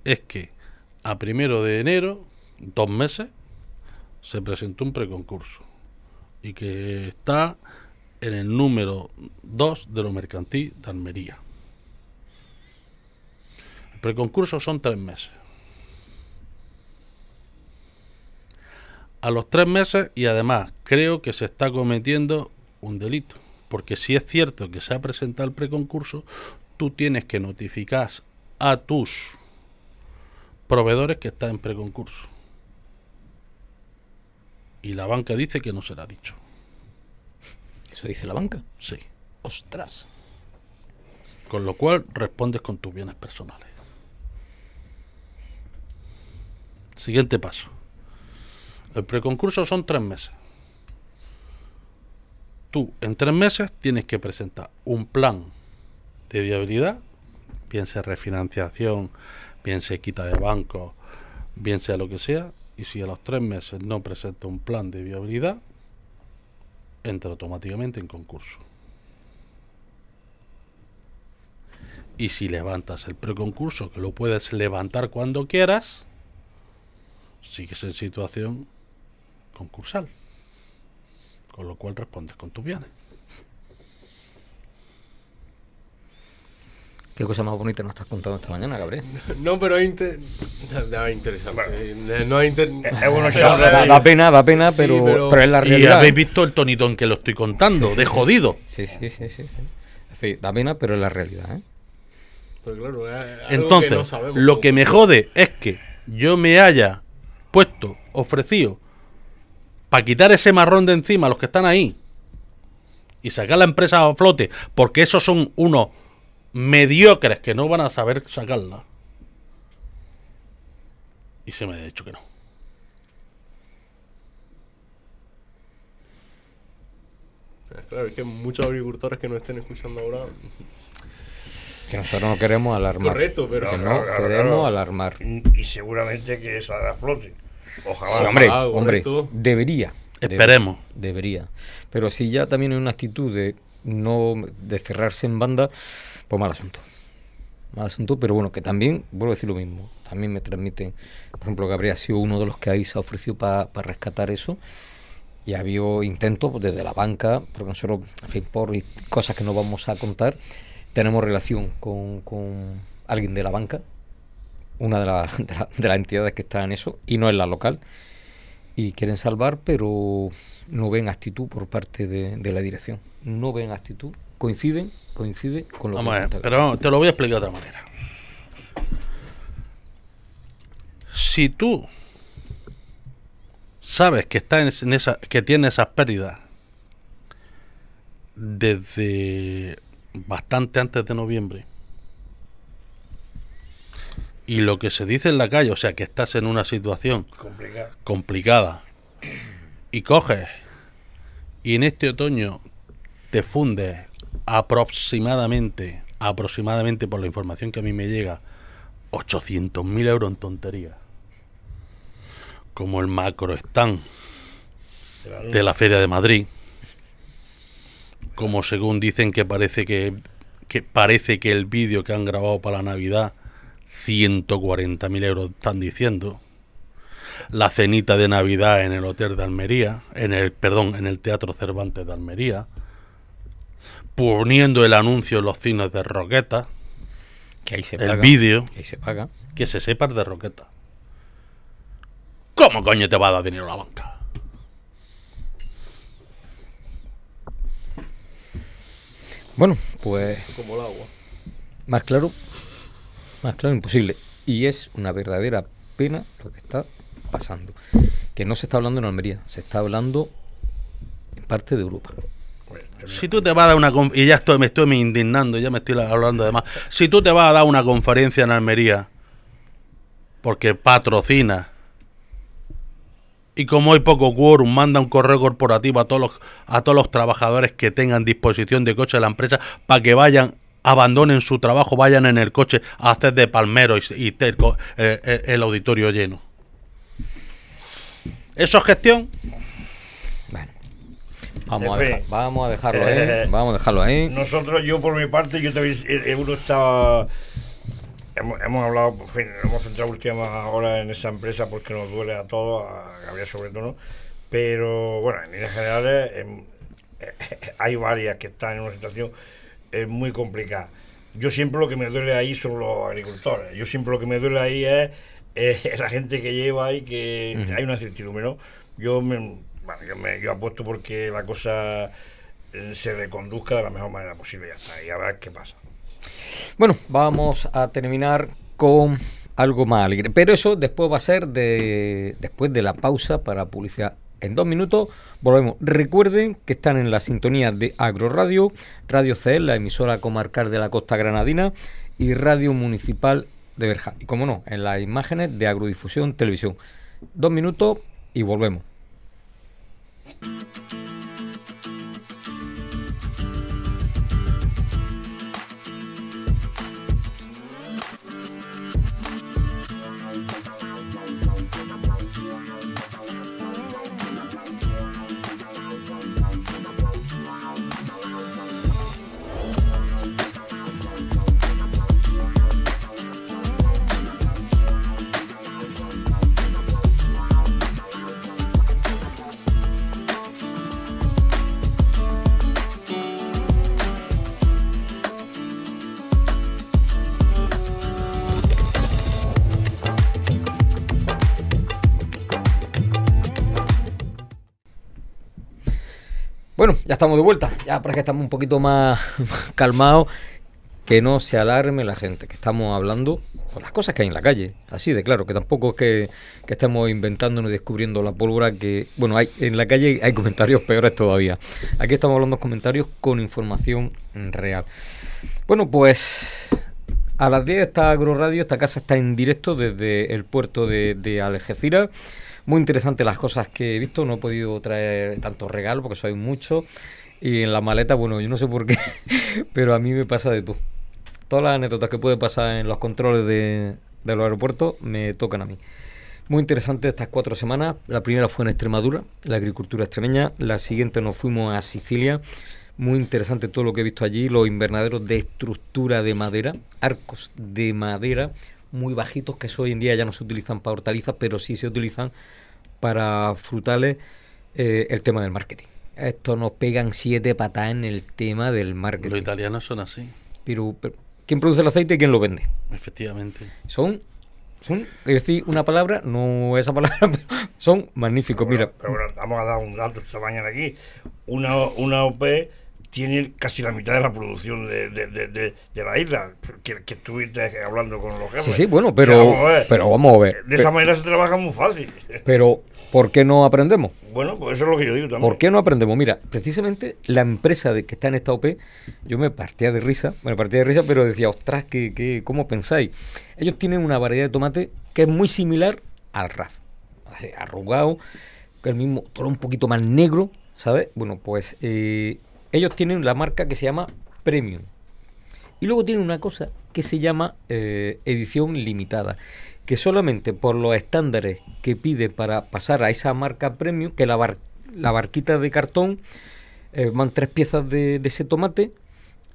[SPEAKER 2] es que a primero de enero, dos meses, se presentó un preconcurso y que está en el número 2 de lo mercantil de Almería. El preconcurso son tres meses. A los tres meses y además creo que se está cometiendo un delito porque si es cierto que se ha presentado el preconcurso, tú tienes que notificar a tus proveedores que están en preconcurso. Y la banca dice que no será dicho. ¿Eso dice la banca? Sí. Ostras. Con lo cual respondes con tus bienes personales. Siguiente paso. El preconcurso son tres meses tú en tres meses tienes que presentar un plan de viabilidad, bien sea refinanciación, bien sea quita de banco, bien sea lo que sea, y si a los tres meses no presenta un plan de viabilidad, entra automáticamente en concurso. Y si levantas el preconcurso, que lo puedes levantar cuando quieras, sigues en situación concursal con lo cual respondes con tus bienes.
[SPEAKER 1] Qué cosa más bonita nos estás contando esta mañana, Gabriel.
[SPEAKER 3] No, pero es inter... no, interesante. no es, inter... es bueno, da, pena, da pena, pero, pero... es la realidad. Y habéis
[SPEAKER 1] visto el tonitón que lo estoy contando, de jodido. Sí, sí, sí, sí, sí. da pena, pero es la realidad. ¿eh?
[SPEAKER 3] Pues claro, Entonces, lo que me jode
[SPEAKER 1] es que yo me haya
[SPEAKER 2] puesto, ofrecido para quitar ese marrón de encima a los que están ahí y sacar la empresa a flote, porque esos son unos mediocres que no van a saber sacarla. Y se me ha dicho que no.
[SPEAKER 3] Claro, es que muchos agricultores que no estén escuchando ahora.
[SPEAKER 1] Que nosotros no queremos alarmar. Correcto, pero. Que no queremos alarmar. Y,
[SPEAKER 4] seguramente que saldrá a flote. Ojalá. hombre, hombre,
[SPEAKER 1] debería. Esperemos. Debería. Pero si ya también hay una actitud de no de cerrarse en banda, pues mal asunto. Mal asunto, pero bueno, que también, vuelvo a decir lo mismo, también me transmiten, por ejemplo, que habría sido uno de los que ahí se ha ofrecido para rescatar eso. Y ha habido intentos pues, desde la banca, porque nosotros, fin, por cosas que no vamos a contar, tenemos relación con alguien de la banca, una de, de, las entidades que está en eso y no es la local. Y quieren salvar, pero no ven actitud por parte de, la dirección. No ven actitud. Coinciden, coincide con lo que... pero te lo voy a
[SPEAKER 2] explicar de otra manera. Si tú sabes que, está en esa, que tiene esas pérdidas desde bastante antes de noviembre, y lo que se dice en la calle, o sea que estás en una situación complicada, y coges y en este otoño te fundes aproximadamente, aproximadamente por la información que a mí me llega, 800.000 euros en tonterías, como el macro stand de la Feria de Madrid, como según dicen que parece que, que parece que el vídeo que han grabado para la Navidad 140.000 euros están diciendo. La cenita de Navidad en el Hotel de Almería, en el, perdón, en el Teatro Cervantes de Almería, poniendo el anuncio en los cines de Roqueta, que ahí se el vídeo, que, se paga. que se sepa de Roqueta. ¿Cómo coño te va a dar dinero la banca?
[SPEAKER 1] Bueno, pues... Como el agua. Más claro. Más claro, imposible. Y es una verdadera pena lo que está pasando. Que no se está hablando en Almería, se está hablando en parte de Europa.
[SPEAKER 2] Si tú te vas a dar una y ya estoy, me estoy indignando, ya me estoy hablando además. Si tú te vas a dar una conferencia en Almería, porque patrocina, y como hay poco quórum, manda un correo corporativo a todos los, a todos los trabajadores que tengan disposición de coche de la empresa para que vayan abandonen su trabajo, vayan en el coche a hacer de palmeros y, eh, eh, el auditorio lleno. ¿Eso es gestión?
[SPEAKER 1] Bueno, vamos, a vamos a dejarlo ahí. Eh, vamos a dejarlo ahí.
[SPEAKER 4] Nosotros, yo por mi parte, yo también, uno estaba... Hemos, hablado, hemos centrado últimas horas en esa empresa porque nos duele a todos, a Gabriel sobre todo, ¿no? pero bueno, en líneas generales hay varias que están en una situación es muy complicado... Yo siempre lo que me duele ahí son los agricultores. Yo siempre lo que me duele ahí es, es la gente que lleva ahí que hay una certidumbre, Yo me, yo, apuesto porque la cosa eh, se reconduzca de la mejor manera posible ya está, y a ver qué pasa.
[SPEAKER 1] Bueno, vamos a terminar con algo más alegre, pero eso después va a ser de después de la pausa para publicidad en dos minutos. Volvemos. Recuerden que están en la sintonía de Agroradio, Radio CeL la emisora comarcal de la costa granadina, y Radio Municipal de Verja. Y como no, en las imágenes de Agrodifusión Televisión. Dos minutos y volvemos. Bueno, ya estamos de vuelta, ya para que estamos un poquito más, calmados, que no se alarme la gente, que estamos hablando con las cosas que hay en la calle, así de claro, que tampoco es que, estemos inventándonos y descubriendo la pólvora, que bueno, hay, en la calle hay comentarios peores todavía. Aquí estamos hablando de comentarios con información real. Bueno, pues a las 10 está AgroRadio, esta casa está en directo desde el puerto de, de Algeciras. Muy interesante las cosas que he visto, no he podido traer tantos regalos porque soy mucho. Y en la maleta, bueno, yo no sé por qué, pero a mí me pasa de todo. Todas las anécdotas que puede pasar en los controles de, de los aeropuertos me tocan a mí. Muy interesante estas cuatro semanas. La primera fue en Extremadura, la agricultura extremeña. La siguiente nos fuimos a Sicilia. Muy interesante todo lo que he visto allí, los invernaderos de estructura de madera, arcos de madera, muy bajitos que hoy en día ya no se utilizan para hortalizas, pero sí se utilizan para frutales eh, el tema del marketing. Esto nos pegan siete patas en el tema del marketing. Los italianos son así. Pero, ¿quién produce el aceite y quién lo vende? Efectivamente. Son, son es decir, una palabra, no esa palabra, son magníficos. mira. Pero, vamos a dar
[SPEAKER 4] un dato esta mañana aquí. Una, una OP tiene casi la mitad de la producción de, la isla, que, estuviste hablando con los jefes. Sí, sí, bueno, pero, pero vamos a ver. De esa manera se trabaja muy fácil.
[SPEAKER 1] Pero, ¿por qué no aprendemos?
[SPEAKER 4] Bueno, pues eso es lo que yo digo también. ¿Por
[SPEAKER 1] qué no aprendemos? Mira, precisamente la empresa de que está en esta OP, yo me partía de risa, me partía de risa, pero decía, ostras, ¿qué, qué, ¿cómo pensáis? Ellos tienen una variedad de tomate que es muy similar al RAF, arrugado, que el mismo, todo un poquito más negro, ¿sabes? Bueno, pues... Eh, ellos tienen la marca que se llama Premium. Y luego tienen una cosa que se llama eh, edición limitada, que solamente por los estándares que pide para pasar a esa marca Premium, que la, la barquita de cartón eh, van tres piezas de, ese tomate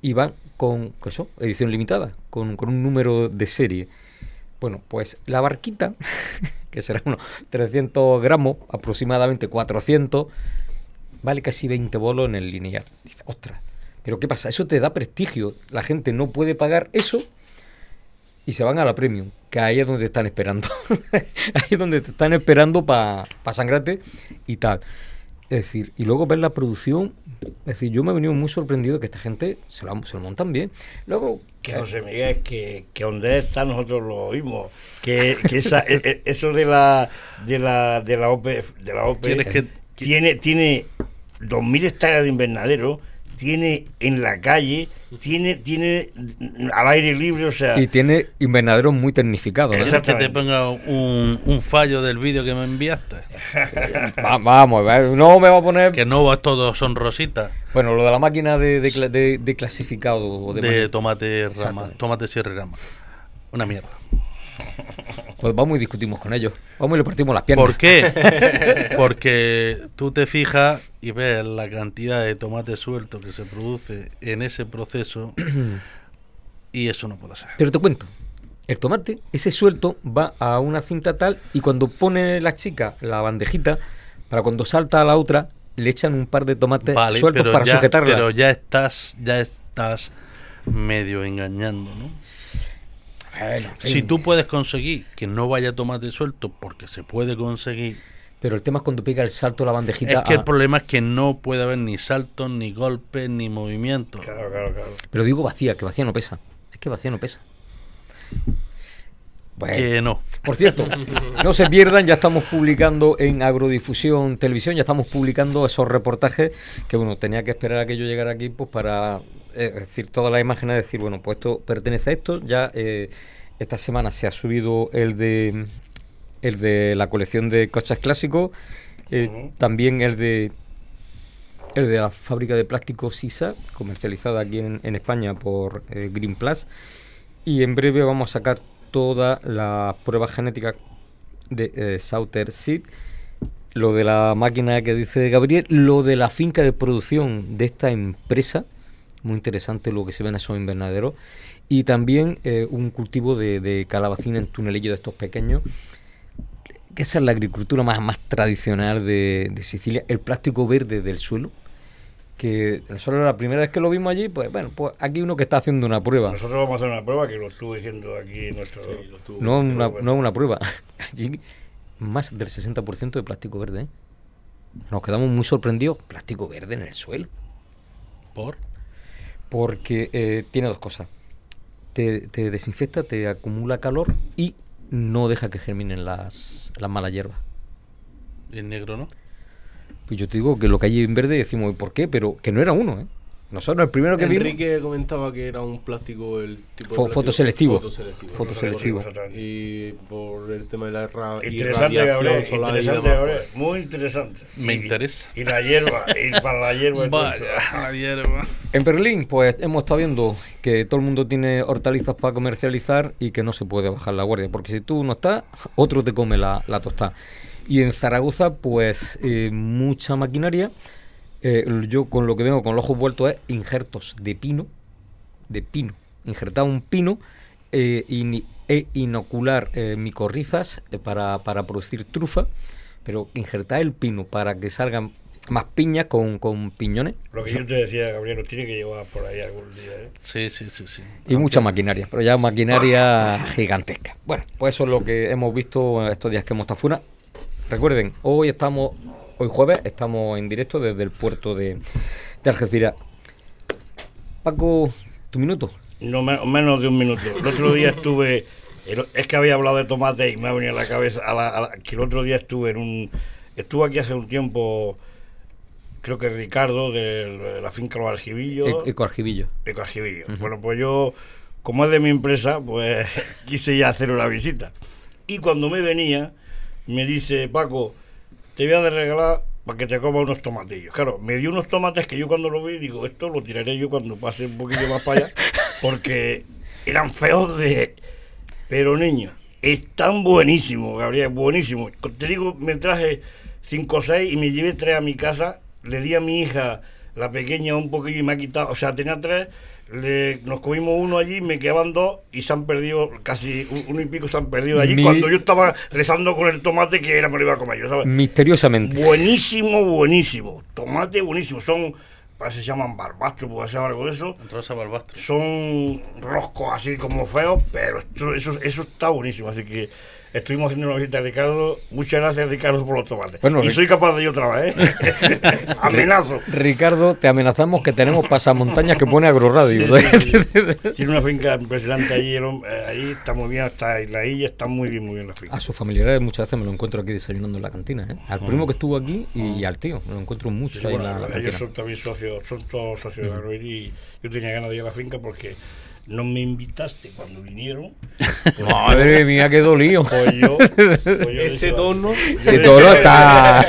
[SPEAKER 1] y van con eso, edición limitada, con, con un número de serie. Bueno, pues la barquita, que será unos 300 gramos, aproximadamente 400, vale casi 20 bolos en el lineal. Dice, ostras, pero ¿qué pasa? Eso te da prestigio. La gente no puede pagar eso y se van a la premium, que ahí es donde te están esperando. ahí es donde te están esperando para sangrate sangrarte y tal. Es decir, y luego ver la producción. Es decir, yo me he venido muy sorprendido que esta gente se lo, se montan bien.
[SPEAKER 4] Luego. Que José Miguel, que, que
[SPEAKER 1] donde está nosotros
[SPEAKER 4] lo oímos.
[SPEAKER 1] Que, e, e, eso de la, de
[SPEAKER 4] la, de la OPE. De la OPE tiene, tiene 2.000 hectáreas de invernadero, tiene en la calle, tiene, tiene al aire libre, o sea... Y
[SPEAKER 1] tiene invernaderos muy tecnificados. ¿no? que te
[SPEAKER 4] ponga un, fallo del vídeo que me enviaste.
[SPEAKER 1] vamos, no me va a poner... Que no va todo son rositas. Bueno, lo de la máquina de, de, clasificado... De, tomate rama, tomate cierre rama. Una mierda. Pues vamos y discutimos con ellos. Vamos y le partimos las piernas.
[SPEAKER 2] ¿Por qué? Porque tú te fijas y ves la cantidad de tomate suelto que se produce en ese proceso y eso no puede ser.
[SPEAKER 1] Pero te cuento, el tomate, ese suelto va a una cinta tal y cuando pone la chica la bandejita, para cuando salta a la otra, le echan un par de tomates sueltos para sujetarla. Pero
[SPEAKER 2] ya estás, ya estás medio engañando, ¿no? Si tú puedes conseguir que no vaya tomate suelto, porque se puede conseguir.
[SPEAKER 1] Pero el tema es cuando pica el salto la bandejita. Es que el
[SPEAKER 2] problema es que no puede haber ni salto, ni golpe, ni movimiento. Claro, claro, claro. Pero digo
[SPEAKER 1] vacía, que vacía no pesa. Es que vacía no pesa.
[SPEAKER 2] Que no. Por cierto, no se pierdan,
[SPEAKER 1] ya estamos publicando en Agrodifusión Televisión, ya estamos publicando esos reportajes que, bueno, tenía que esperar a que yo llegara aquí pues para es decir, todas las imágenes, decir, bueno, pues esto pertenece a esto, ya eh, esta semana se ha subido el de, el de la colección de coches clásicos, eh, también el de... El de la fábrica de plástico Sisa, comercializada aquí en, España por eh, Green Plus. Y en breve vamos a sacar todas las pruebas genéticas de Sauter Seed, lo de la máquina que dice Gabriel, lo de la finca de producción de esta empresa, muy interesante lo que se ve en esos invernaderos. Y también eh, un cultivo de, calabacín calabacina en tunelillo de estos pequeños que esa es la agricultura más, tradicional de, Sicilia, el plástico verde del suelo. Que nosotros la primera vez que lo vimos allí, pues bueno, pues aquí uno que está haciendo una prueba. Nosotros
[SPEAKER 4] vamos a hacer una prueba que lo estuve haciendo aquí nuestro. no, es una
[SPEAKER 1] prueba. más del 60% de plástico verde. ¿eh? Nos quedamos muy sorprendidos. Plástico verde en el suelo. ¿Por? Porque eh, tiene dos cosas. Te, desinfecta, te acumula calor y no deja que germinen las, malas hierbas. en negro no? Pues yo te digo que lo que hay en verde decimos, ¿por qué? Pero que no era uno, ¿eh? Nosotros el primero que Enrique
[SPEAKER 3] comentaba que era un plástico el
[SPEAKER 1] tipo fotoselectivo. Fotoselectivo.
[SPEAKER 3] Y por el tema de la ra interesante, Gabriel,
[SPEAKER 1] pues.
[SPEAKER 4] muy interesante. Me interesa. Y la hierba, y para la hierba.
[SPEAKER 1] En Berlín, pues hemos estado viendo que todo el mundo tiene hortalizas para comercializar y que no se puede bajar la guardia, porque si tú no estás, otro te come la, la tostada. Y en Zaragoza, pues eh, mucha maquinaria eh, yo con lo que vengo con los ojos vueltos es injertos de pino, de pino, injertar un pino eh, e inocular eh, micorrizas para, para, producir trufa, pero injertar el pino para que salgan más piñas con, con piñones. Lo que yo
[SPEAKER 4] te decía, Gabriel, nos tiene que llevar por ahí algún día. Sí, sí, sí, sí.
[SPEAKER 1] Y mucha maquinaria, pero ya maquinaria gigantesca. Bueno, pues eso es lo que hemos visto estos días que hemos estado Recuerden, hoy estamos Hoy jueves estamos en directo desde el puerto de, Algeciras. Paco, tu minuto. No, menos de un minuto. El otro día
[SPEAKER 4] estuve. es que había hablado de tomate y me ha venido a la cabeza. el otro día estuve en un. Estuve aquí hace un tiempo, creo que Ricardo, de, la finca Los Aljibillos. E-, Eco Argibillo. Uh -huh. Bueno, pues yo, como es de mi empresa, pues quise ya hacer una visita. Y cuando me venía, me dice, Paco, te voy a regalar para que te coma unos tomatillos. Claro, me dio unos tomates que yo cuando lo vi digo, esto lo tiraré yo cuando pase un poquito más para allá, porque eran feos de... Pero niño, están buenísimos, Gabriel, buenísimos. Te digo, me traje cinco o seis y me llevé tres a mi casa, le di a mi hija, la pequeña, un poquillo y me ha quitado, o sea, tenía tres nos comimos uno allí, me quedaban dos y se han perdido, casi uno y pico se han perdido allí. Cuando yo estaba rezando con el tomate que era me lo iba a comer yo, ¿sabes?
[SPEAKER 1] Misteriosamente.
[SPEAKER 4] Buenísimo, buenísimo. Tomate buenísimo. Son, parece que se llaman barbastro, O algo de eso. Son roscos así como feos, pero eso, eso está buenísimo. Así que Estuvimos haciendo una visita a Ricardo. Muchas gracias, Ricardo, por los tomates. Bueno, y soy capaz de ir otra vez, ¿eh? Amenazo.
[SPEAKER 1] Ricardo, te amenazamos que tenemos pasamontañas que pone Agroradio. ¿eh?
[SPEAKER 4] Tiene una finca impresionante ahí, eh, ahí está muy bien, está ahí... la está muy bien, muy bien la
[SPEAKER 1] finca. A sus familiares muchas veces me lo encuentro aquí desayunando en la cantina, ¿eh? Al primo que estuvo aquí y, ah. al tío, me lo encuentro mucho ahí en la, Ellos son
[SPEAKER 4] también socios, son todos socios de Agroir y yo tenía ganas de ir a la finca porque no me invitaste cuando vinieron. Madre mía, qué dolido. Soy yo, ese tono. Ese tono está.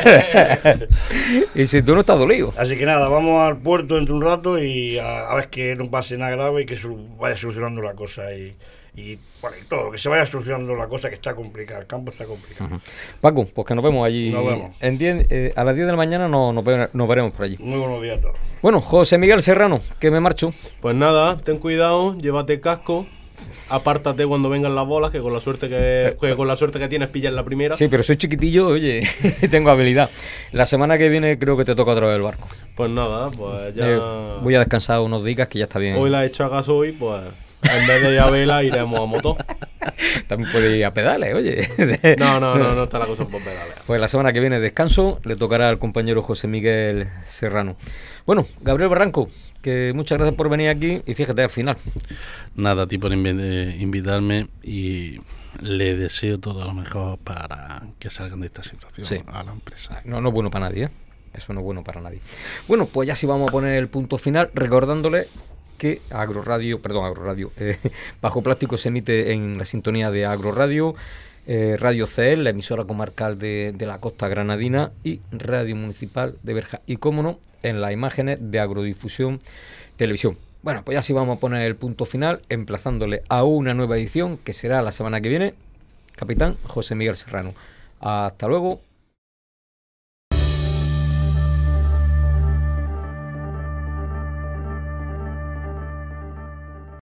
[SPEAKER 4] ese tono está dolido. Así que nada, vamos al puerto en un rato y a, ver que no pase nada grave y que vaya solucionando la cosa. Y, y bueno, y todo, que se vaya solucionando la cosa que está complicada, el campo está complicado.
[SPEAKER 1] Paco, pues que nos vemos allí. Nos eh, a las 10 de la mañana nos, veremos por allí. Muy buenos días a Bueno, José Miguel Serrano, que me marcho. Pues nada,
[SPEAKER 3] ten cuidado, llévate casco. Apártate cuando vengan las bolas, que con la suerte que, eh, con la suerte que tienes pillas la primera. Sí, pero
[SPEAKER 1] soy chiquitillo, oye, tengo habilidad. La semana que viene creo que te toca otra vez el barco.
[SPEAKER 3] Pues nada, pues ya. Eh,
[SPEAKER 1] voy a descansar unos días que ya está bien. Hoy la
[SPEAKER 3] he hecho a gas hoy, pues. En vez de ir a vela, iremos
[SPEAKER 1] a moto. También puede ir a pedales, oye. No, no, no, no está la cosa por pedales. Pues la semana que viene descanso, le tocará al compañero José Miguel Serrano. Bueno, Gabriel Barranco, que muchas gracias por venir aquí y fíjate al final. Nada, a ti por eh,
[SPEAKER 2] invitarme y le deseo todo lo mejor para que salgan de esta situación
[SPEAKER 1] a la empresa. No, no es bueno para nadie, ¿eh? eso no es bueno para nadie. Bueno, pues ya sí vamos a poner el punto final recordándole que Agroradio, perdón, Agroradio, Radio eh, Bajo Plástico se emite en la sintonía de Agroradio, eh, Radio Radio CEL, la emisora comarcal de, la costa granadina y Radio Municipal de Berja. Y cómo no, en las imágenes de Agrodifusión Televisión. Bueno, pues ya vamos a poner el punto final, emplazándole a una nueva edición que será la semana que viene. Capitán José Miguel Serrano. Hasta luego.